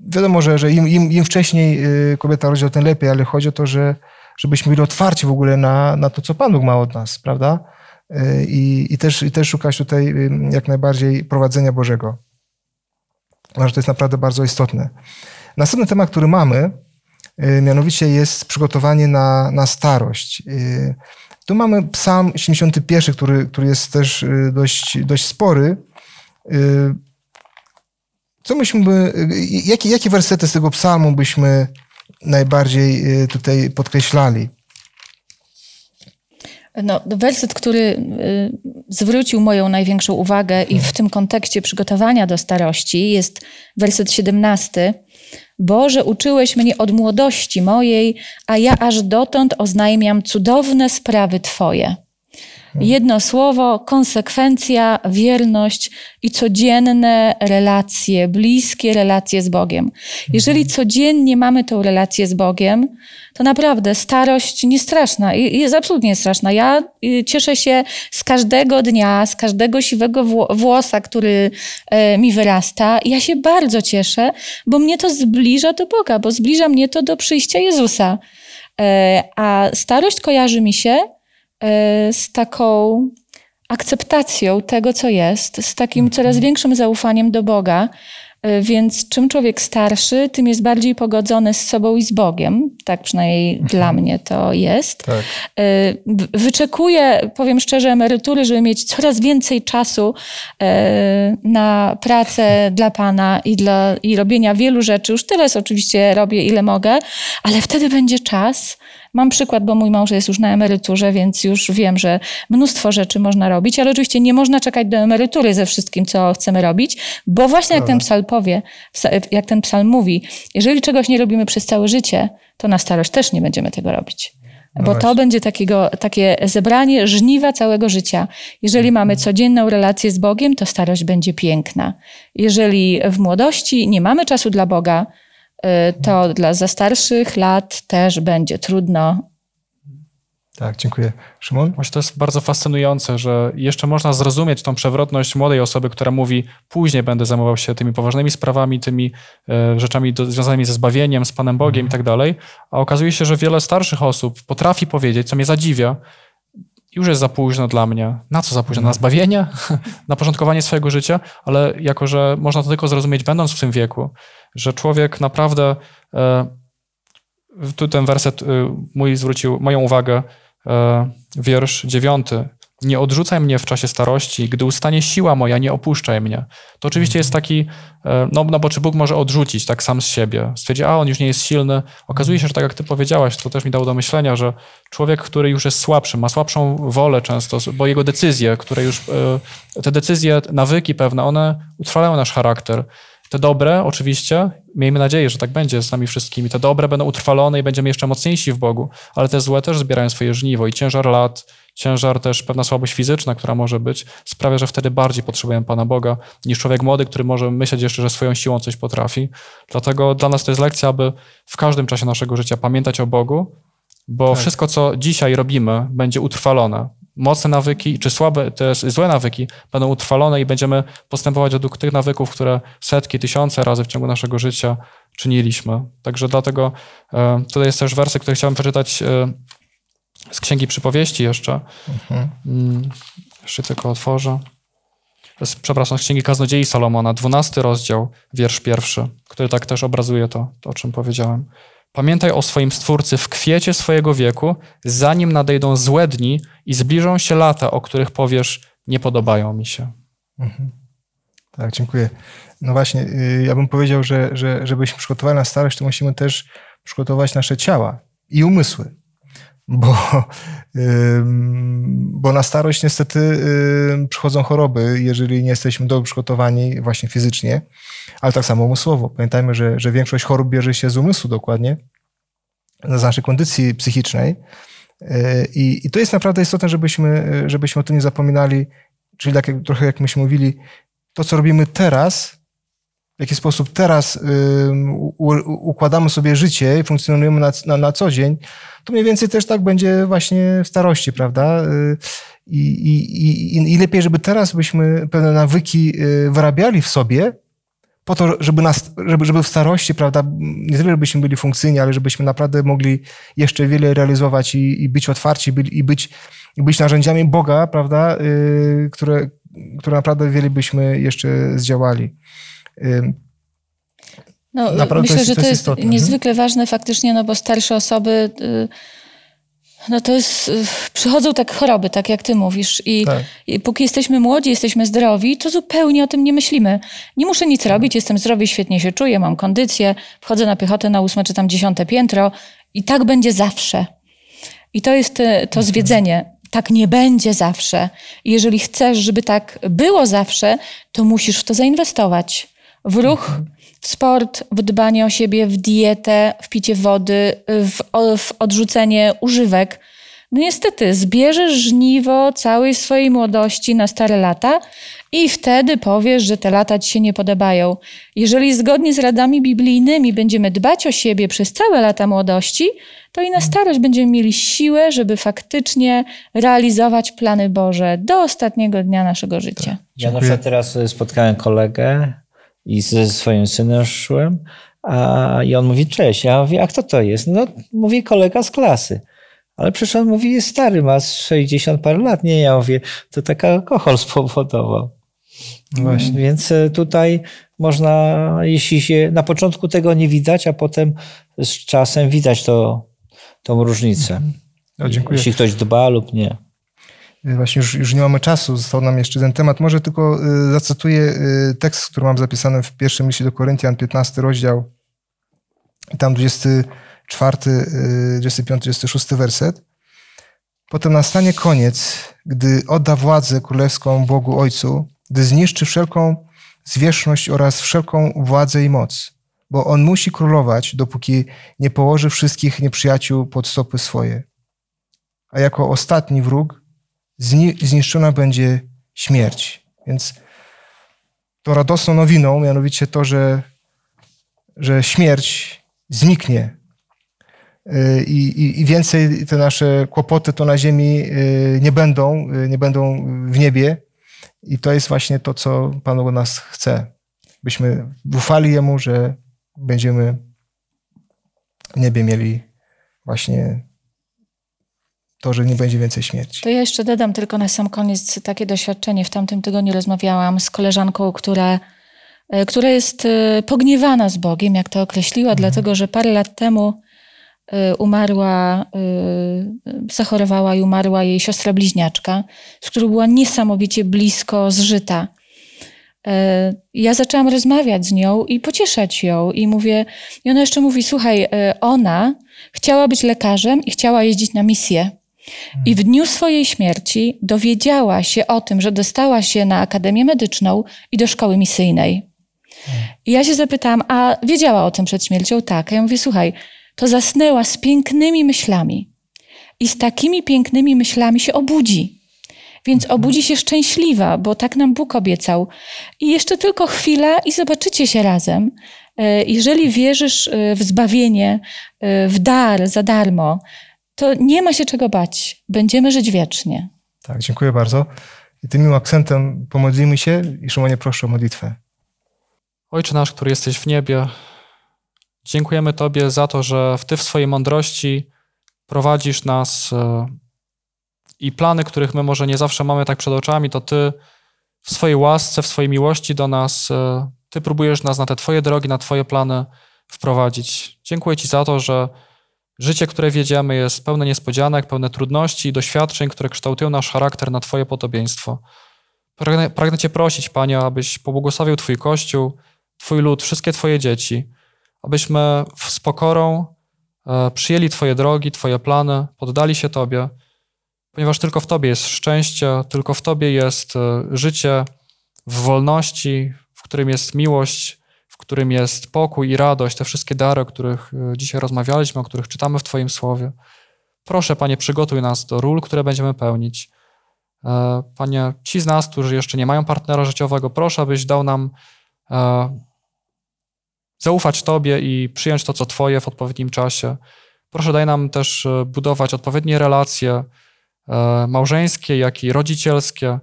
A: wiadomo, że, że im, im, im wcześniej yy, kobieta rodzi, tym lepiej, ale chodzi o to, że, żebyśmy byli otwarci w ogóle na, na to, co Pan Bóg ma od nas, prawda? Yy, I, i, też, I też szukać tutaj yy, jak najbardziej prowadzenia Bożego. Uważam, że to jest naprawdę bardzo istotne. Następny temat, który mamy, Y, mianowicie jest przygotowanie na, na starość. Y, tu mamy psalm 71, który, który jest też y, dość, dość spory. Co myśmy, jakie, jakie wersety z tego psalmu byśmy najbardziej tutaj podkreślali?
B: No, werset, który y, zwrócił moją największą uwagę i w tym kontekście przygotowania do starości jest werset 17. Boże, uczyłeś mnie od młodości mojej, a ja aż dotąd oznajmiam cudowne sprawy Twoje. Mhm. Jedno słowo, konsekwencja, wierność i codzienne relacje, bliskie relacje z Bogiem. Jeżeli mhm. codziennie mamy tą relację z Bogiem, to naprawdę starość niestraszna, jest absolutnie straszna. Ja y, cieszę się z każdego dnia, z każdego siwego włosa, który e, mi wyrasta. Ja się bardzo cieszę, bo mnie to zbliża do Boga, bo zbliża mnie to do przyjścia Jezusa. E, a starość kojarzy mi się E, z taką akceptacją tego, co jest, z takim mhm. coraz większym zaufaniem do Boga. E, więc czym człowiek starszy, tym jest bardziej pogodzony z sobą i z Bogiem. Tak przynajmniej mhm. dla mnie to jest. Tak. E, wyczekuję, powiem szczerze, emerytury, żeby mieć coraz więcej czasu na pracę dla Pana i, dla, i robienia wielu rzeczy. Już tyle oczywiście robię, ile mogę, ale wtedy będzie czas Mam przykład, bo mój mąż jest już na emeryturze, więc już wiem, że mnóstwo rzeczy można robić, ale oczywiście nie można czekać do emerytury ze wszystkim, co chcemy robić, bo właśnie jak ten psalm powie, jak ten psalm mówi, jeżeli czegoś nie robimy przez całe życie, to na starość też nie będziemy tego robić. No bo właśnie. to będzie takiego, takie zebranie żniwa całego życia. Jeżeli mhm. mamy codzienną relację z Bogiem, to starość będzie piękna. Jeżeli w młodości nie mamy czasu dla Boga, Y, to dla za starszych lat też będzie trudno.
D: Tak, dziękuję. Szymon? Właśnie to jest bardzo fascynujące, że jeszcze można zrozumieć tą przewrotność młodej osoby, która mówi, później będę zajmował się tymi poważnymi sprawami, tymi e, rzeczami do, związanymi ze zbawieniem, z Panem Bogiem i tak dalej, a okazuje się, że wiele starszych osób potrafi powiedzieć, co mnie zadziwia, już jest za późno dla mnie. Na co za późno? Na mhm. zbawienie? Na porządkowanie swojego życia? Ale jako, że można to tylko zrozumieć będąc w tym wieku, że człowiek naprawdę, e, tu ten werset e, mój zwrócił moją uwagę, e, wiersz dziewiąty, nie odrzucaj mnie w czasie starości, gdy ustanie siła moja, nie opuszczaj mnie. To oczywiście jest taki, no, no bo czy Bóg może odrzucić tak sam z siebie? Stwierdzi, a on już nie jest silny. Okazuje się, że tak jak ty powiedziałaś, to też mi dało do myślenia, że człowiek, który już jest słabszy, ma słabszą wolę często, bo jego decyzje, które już, te decyzje, nawyki pewne, one utrwalają nasz charakter. Te dobre, oczywiście, miejmy nadzieję, że tak będzie z nami wszystkimi, te dobre będą utrwalone i będziemy jeszcze mocniejsi w Bogu, ale te złe też zbierają swoje żniwo i ciężar lat, ciężar też pewna słabość fizyczna, która może być, sprawia, że wtedy bardziej potrzebujemy Pana Boga niż człowiek młody, który może myśleć jeszcze, że swoją siłą coś potrafi. Dlatego dla nas to jest lekcja, aby w każdym czasie naszego życia pamiętać o Bogu, bo tak. wszystko, co dzisiaj robimy, będzie utrwalone mocne nawyki, czy słabe, też złe nawyki będą utrwalone i będziemy postępować według tych nawyków, które setki, tysiące razy w ciągu naszego życia czyniliśmy. Także dlatego e, tutaj jest też werset, który chciałem przeczytać e, z Księgi Przypowieści jeszcze. Mhm. Mm, jeszcze tylko otworzę. przepraszam, z Księgi Kaznodziei Salomona, 12 rozdział, wiersz pierwszy, który tak też obrazuje to, to o czym powiedziałem. Pamiętaj o swoim Stwórcy w kwiecie swojego wieku, zanim nadejdą złe dni i zbliżą się lata, o których powiesz, nie podobają mi się.
C: Mhm.
A: Tak, dziękuję. No właśnie, y, ja bym powiedział, że, że żebyśmy przygotowali na starość, to musimy też przygotować nasze ciała i umysły bo, bo na starość niestety przychodzą choroby, jeżeli nie jesteśmy dobrze przygotowani właśnie fizycznie, ale tak samo umysłowo. Pamiętajmy, że, że większość chorób bierze się z umysłu dokładnie, z naszej kondycji psychicznej. Y, I, I, to jest naprawdę istotne, żebyśmy, żebyśmy o tym nie zapominali, czyli tak jak, trochę jak myśmy mówili, to co robimy teraz w jaki sposób teraz y, u, układamy sobie życie i funkcjonujemy na, na, na, co dzień, to mniej więcej też tak będzie właśnie w starości, prawda? Y, I, i, i, lepiej, żeby teraz byśmy pewne nawyki y, wyrabiali w sobie, po to, żeby, nas, żeby, żeby w starości, prawda, nie tyle, żebyśmy byli funkcyjni, ale żebyśmy naprawdę mogli jeszcze wiele realizować i, i być otwarci, by, i być, i być narzędziami Boga, prawda, y, które, które naprawdę wiele byśmy jeszcze zdziałali.
B: No, Naprawdę myślę, to jest, że to jest, to jest niezwykle ważne faktycznie, no bo starsze osoby, y, no to jest, y, przychodzą tak choroby, tak jak ty mówisz. I, tak. I póki jesteśmy młodzi, jesteśmy zdrowi, to zupełnie o tym nie myślimy. Nie muszę nic mhm. robić, jestem zdrowy, świetnie się czuję, mam kondycję, wchodzę na piechotę na ósme czy tam dziesiąte piętro i tak będzie zawsze. I to jest y, to mhm. zwiedzenie tak nie będzie zawsze. I jeżeli chcesz, żeby tak było zawsze, to musisz w to zainwestować w ruch, w sport, w dbanie o siebie, w dietę, w picie wody, w, w odrzucenie używek. No niestety, zbierzesz żniwo całej swojej młodości na stare lata i wtedy powiesz, że te lata ci się nie podobają. Jeżeli zgodnie z radami biblijnymi będziemy dbać o siebie przez całe lata młodości, to i na starość będziemy mieli siłę, żeby faktycznie realizować plany Boże do ostatniego dnia naszego życia. Tak.
C: Ja na przykład teraz y, spotkałem kolegę, i ze swoim synem szłem. A, I on mówi, cześć. Ja mówię, a kto to jest? No, mówi kolega z klasy. Ale przecież on mówi, jest stary, ma 60 parę lat. Nie, ja mówię, to tak alkohol spowodował. No właśnie. Więc e, tutaj można, jeśli się na początku tego nie widać, a potem z czasem widać to, tą różnicę. No, dziękuję. Jeśli ktoś dba lub nie.
A: Y, właśnie już, już nie mamy czasu, został nam jeszcze ten temat. Może tylko y, zacytuję y, tekst, który mam zapisany w pierwszym liście do Koryntian, 15 rozdział, tam 24, 25, 26 werset. Potem nastanie koniec, gdy odda władzę królewską Bogu Ojcu, gdy zniszczy wszelką zwierzchność oraz wszelką władzę i moc, bo on musi królować, dopóki nie położy wszystkich nieprzyjaciół pod stopy swoje. A jako ostatni wróg zniszczona będzie śmierć. Więc to radosną nowiną, mianowicie to, że, że śmierć zniknie y, i, i, i więcej te nasze kłopoty to na ziemi y, nie będą, y, nie będą w niebie. I to jest właśnie to, co Pan od nas chce. Byśmy ufali Jemu, że będziemy w niebie mieli właśnie to, że nie będzie więcej śmierci.
B: To ja jeszcze dodam tylko na sam koniec takie doświadczenie. W tamtym tygodniu rozmawiałam z koleżanką, która, e, która jest e, pogniewana z Bogiem, jak to określiła, mhm. dlatego że parę lat temu e, umarła, zachorowała i umarła jej siostra bliźniaczka, z którą była niesamowicie blisko zżyta. Ja zaczęłam rozmawiać z nią i pocieszać ją, i mówię, i ona jeszcze mówi: Słuchaj, ona chciała być lekarzem i chciała jeździć na misję. I w dniu swojej śmierci dowiedziała się o tym, że dostała się na Akademię Medyczną i do szkoły misyjnej. I ja się zapytałam, a wiedziała o tym przed śmiercią? Tak. A ja mówię, słuchaj, to zasnęła z pięknymi myślami. I z takimi pięknymi myślami się obudzi. Więc mhm. obudzi się szczęśliwa, bo tak nam Bóg obiecał. I jeszcze tylko chwila i zobaczycie się razem. E, jeżeli wierzysz e, w zbawienie, e, w dar za darmo, to nie ma się czego bać. Będziemy żyć wiecznie.
A: Tak, dziękuję bardzo. I tym miłym akcentem pomodlimy się i Szymonie proszę o modlitwę.
D: Ojcze nasz, który jesteś w niebie, dziękujemy Tobie za to, że w Ty w swojej mądrości prowadzisz nas e, i plany, których my może nie zawsze mamy tak przed oczami, to Ty w swojej łasce, w swojej miłości do nas, e, Ty próbujesz nas na te Twoje drogi, na Twoje plany wprowadzić. Dziękuję Ci za to, że Życie, które wiedziamy, jest pełne niespodzianek, pełne trudności i doświadczeń, które kształtują nasz charakter na Twoje podobieństwo. Pragnę, pragnę Cię prosić, Panie, abyś pobłogosławił Twój Kościół, Twój lud, wszystkie Twoje dzieci, abyśmy z pokorą e, przyjęli Twoje drogi, Twoje plany, poddali się Tobie, ponieważ tylko w Tobie jest szczęście, tylko w Tobie jest e, życie w wolności, w którym jest miłość, którym jest pokój i radość, te wszystkie dary, o których e, dzisiaj rozmawialiśmy, o których czytamy w Twoim słowie. Proszę, Panie, przygotuj nas do ról, które będziemy pełnić. E, Panie, ci z nas, którzy jeszcze nie mają partnera życiowego, proszę, abyś dał nam e, zaufać Tobie i przyjąć to, co Twoje w odpowiednim czasie. Proszę, daj nam też budować odpowiednie relacje małżeńskie, jak i rodzicielskie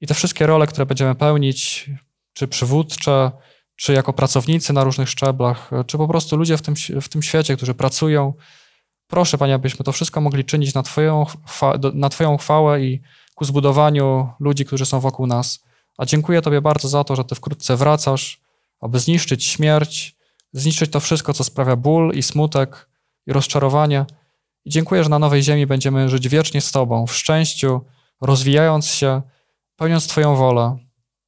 D: i te wszystkie role, które będziemy pełnić, czy przywódcze, czy jako pracownicy na różnych szczeblach, e, czy po prostu ludzie w tym, w tym świecie, którzy pracują. Proszę Panie, abyśmy to wszystko mogli czynić na Twoją, na Twoją chwałę i ku zbudowaniu ludzi, którzy są wokół nas. A dziękuję Tobie bardzo za to, że Ty wkrótce wracasz, aby zniszczyć śmierć, zniszczyć to wszystko, co sprawia ból i smutek i rozczarowanie. I dziękuję, że na nowej ziemi będziemy żyć wiecznie z Tobą, w szczęściu, rozwijając się, pełniąc Twoją wolę.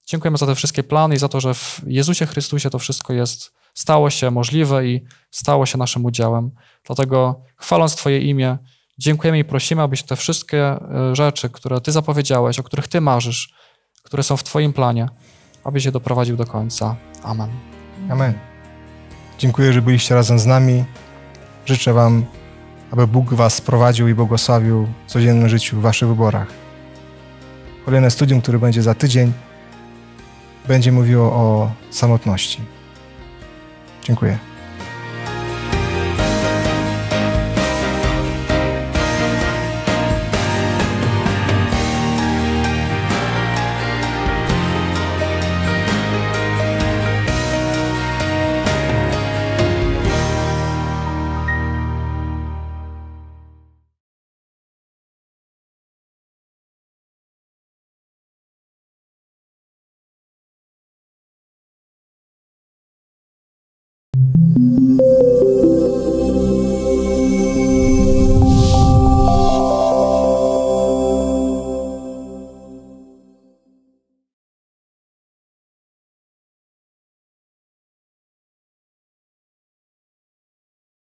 D: Dziękujemy za te wszystkie plany i za to, że w Jezusie Chrystusie to wszystko jest, stało się możliwe i stało się naszym udziałem. Dlatego chwaląc Twoje imię, dziękujemy i prosimy, abyś te wszystkie e, rzeczy, które Ty zapowiedziałeś, o których Ty marzysz, które są w Twoim planie, abyś je doprowadził do końca. Amen.
A: Amen. Dziękuję, że byliście razem z nami. Życzę Wam, aby Bóg Was prowadził i błogosławił w codziennym życiu, w Waszych wyborach. Kolejne studium, które będzie za tydzień będzie mówiło o samotności. Dziękuję.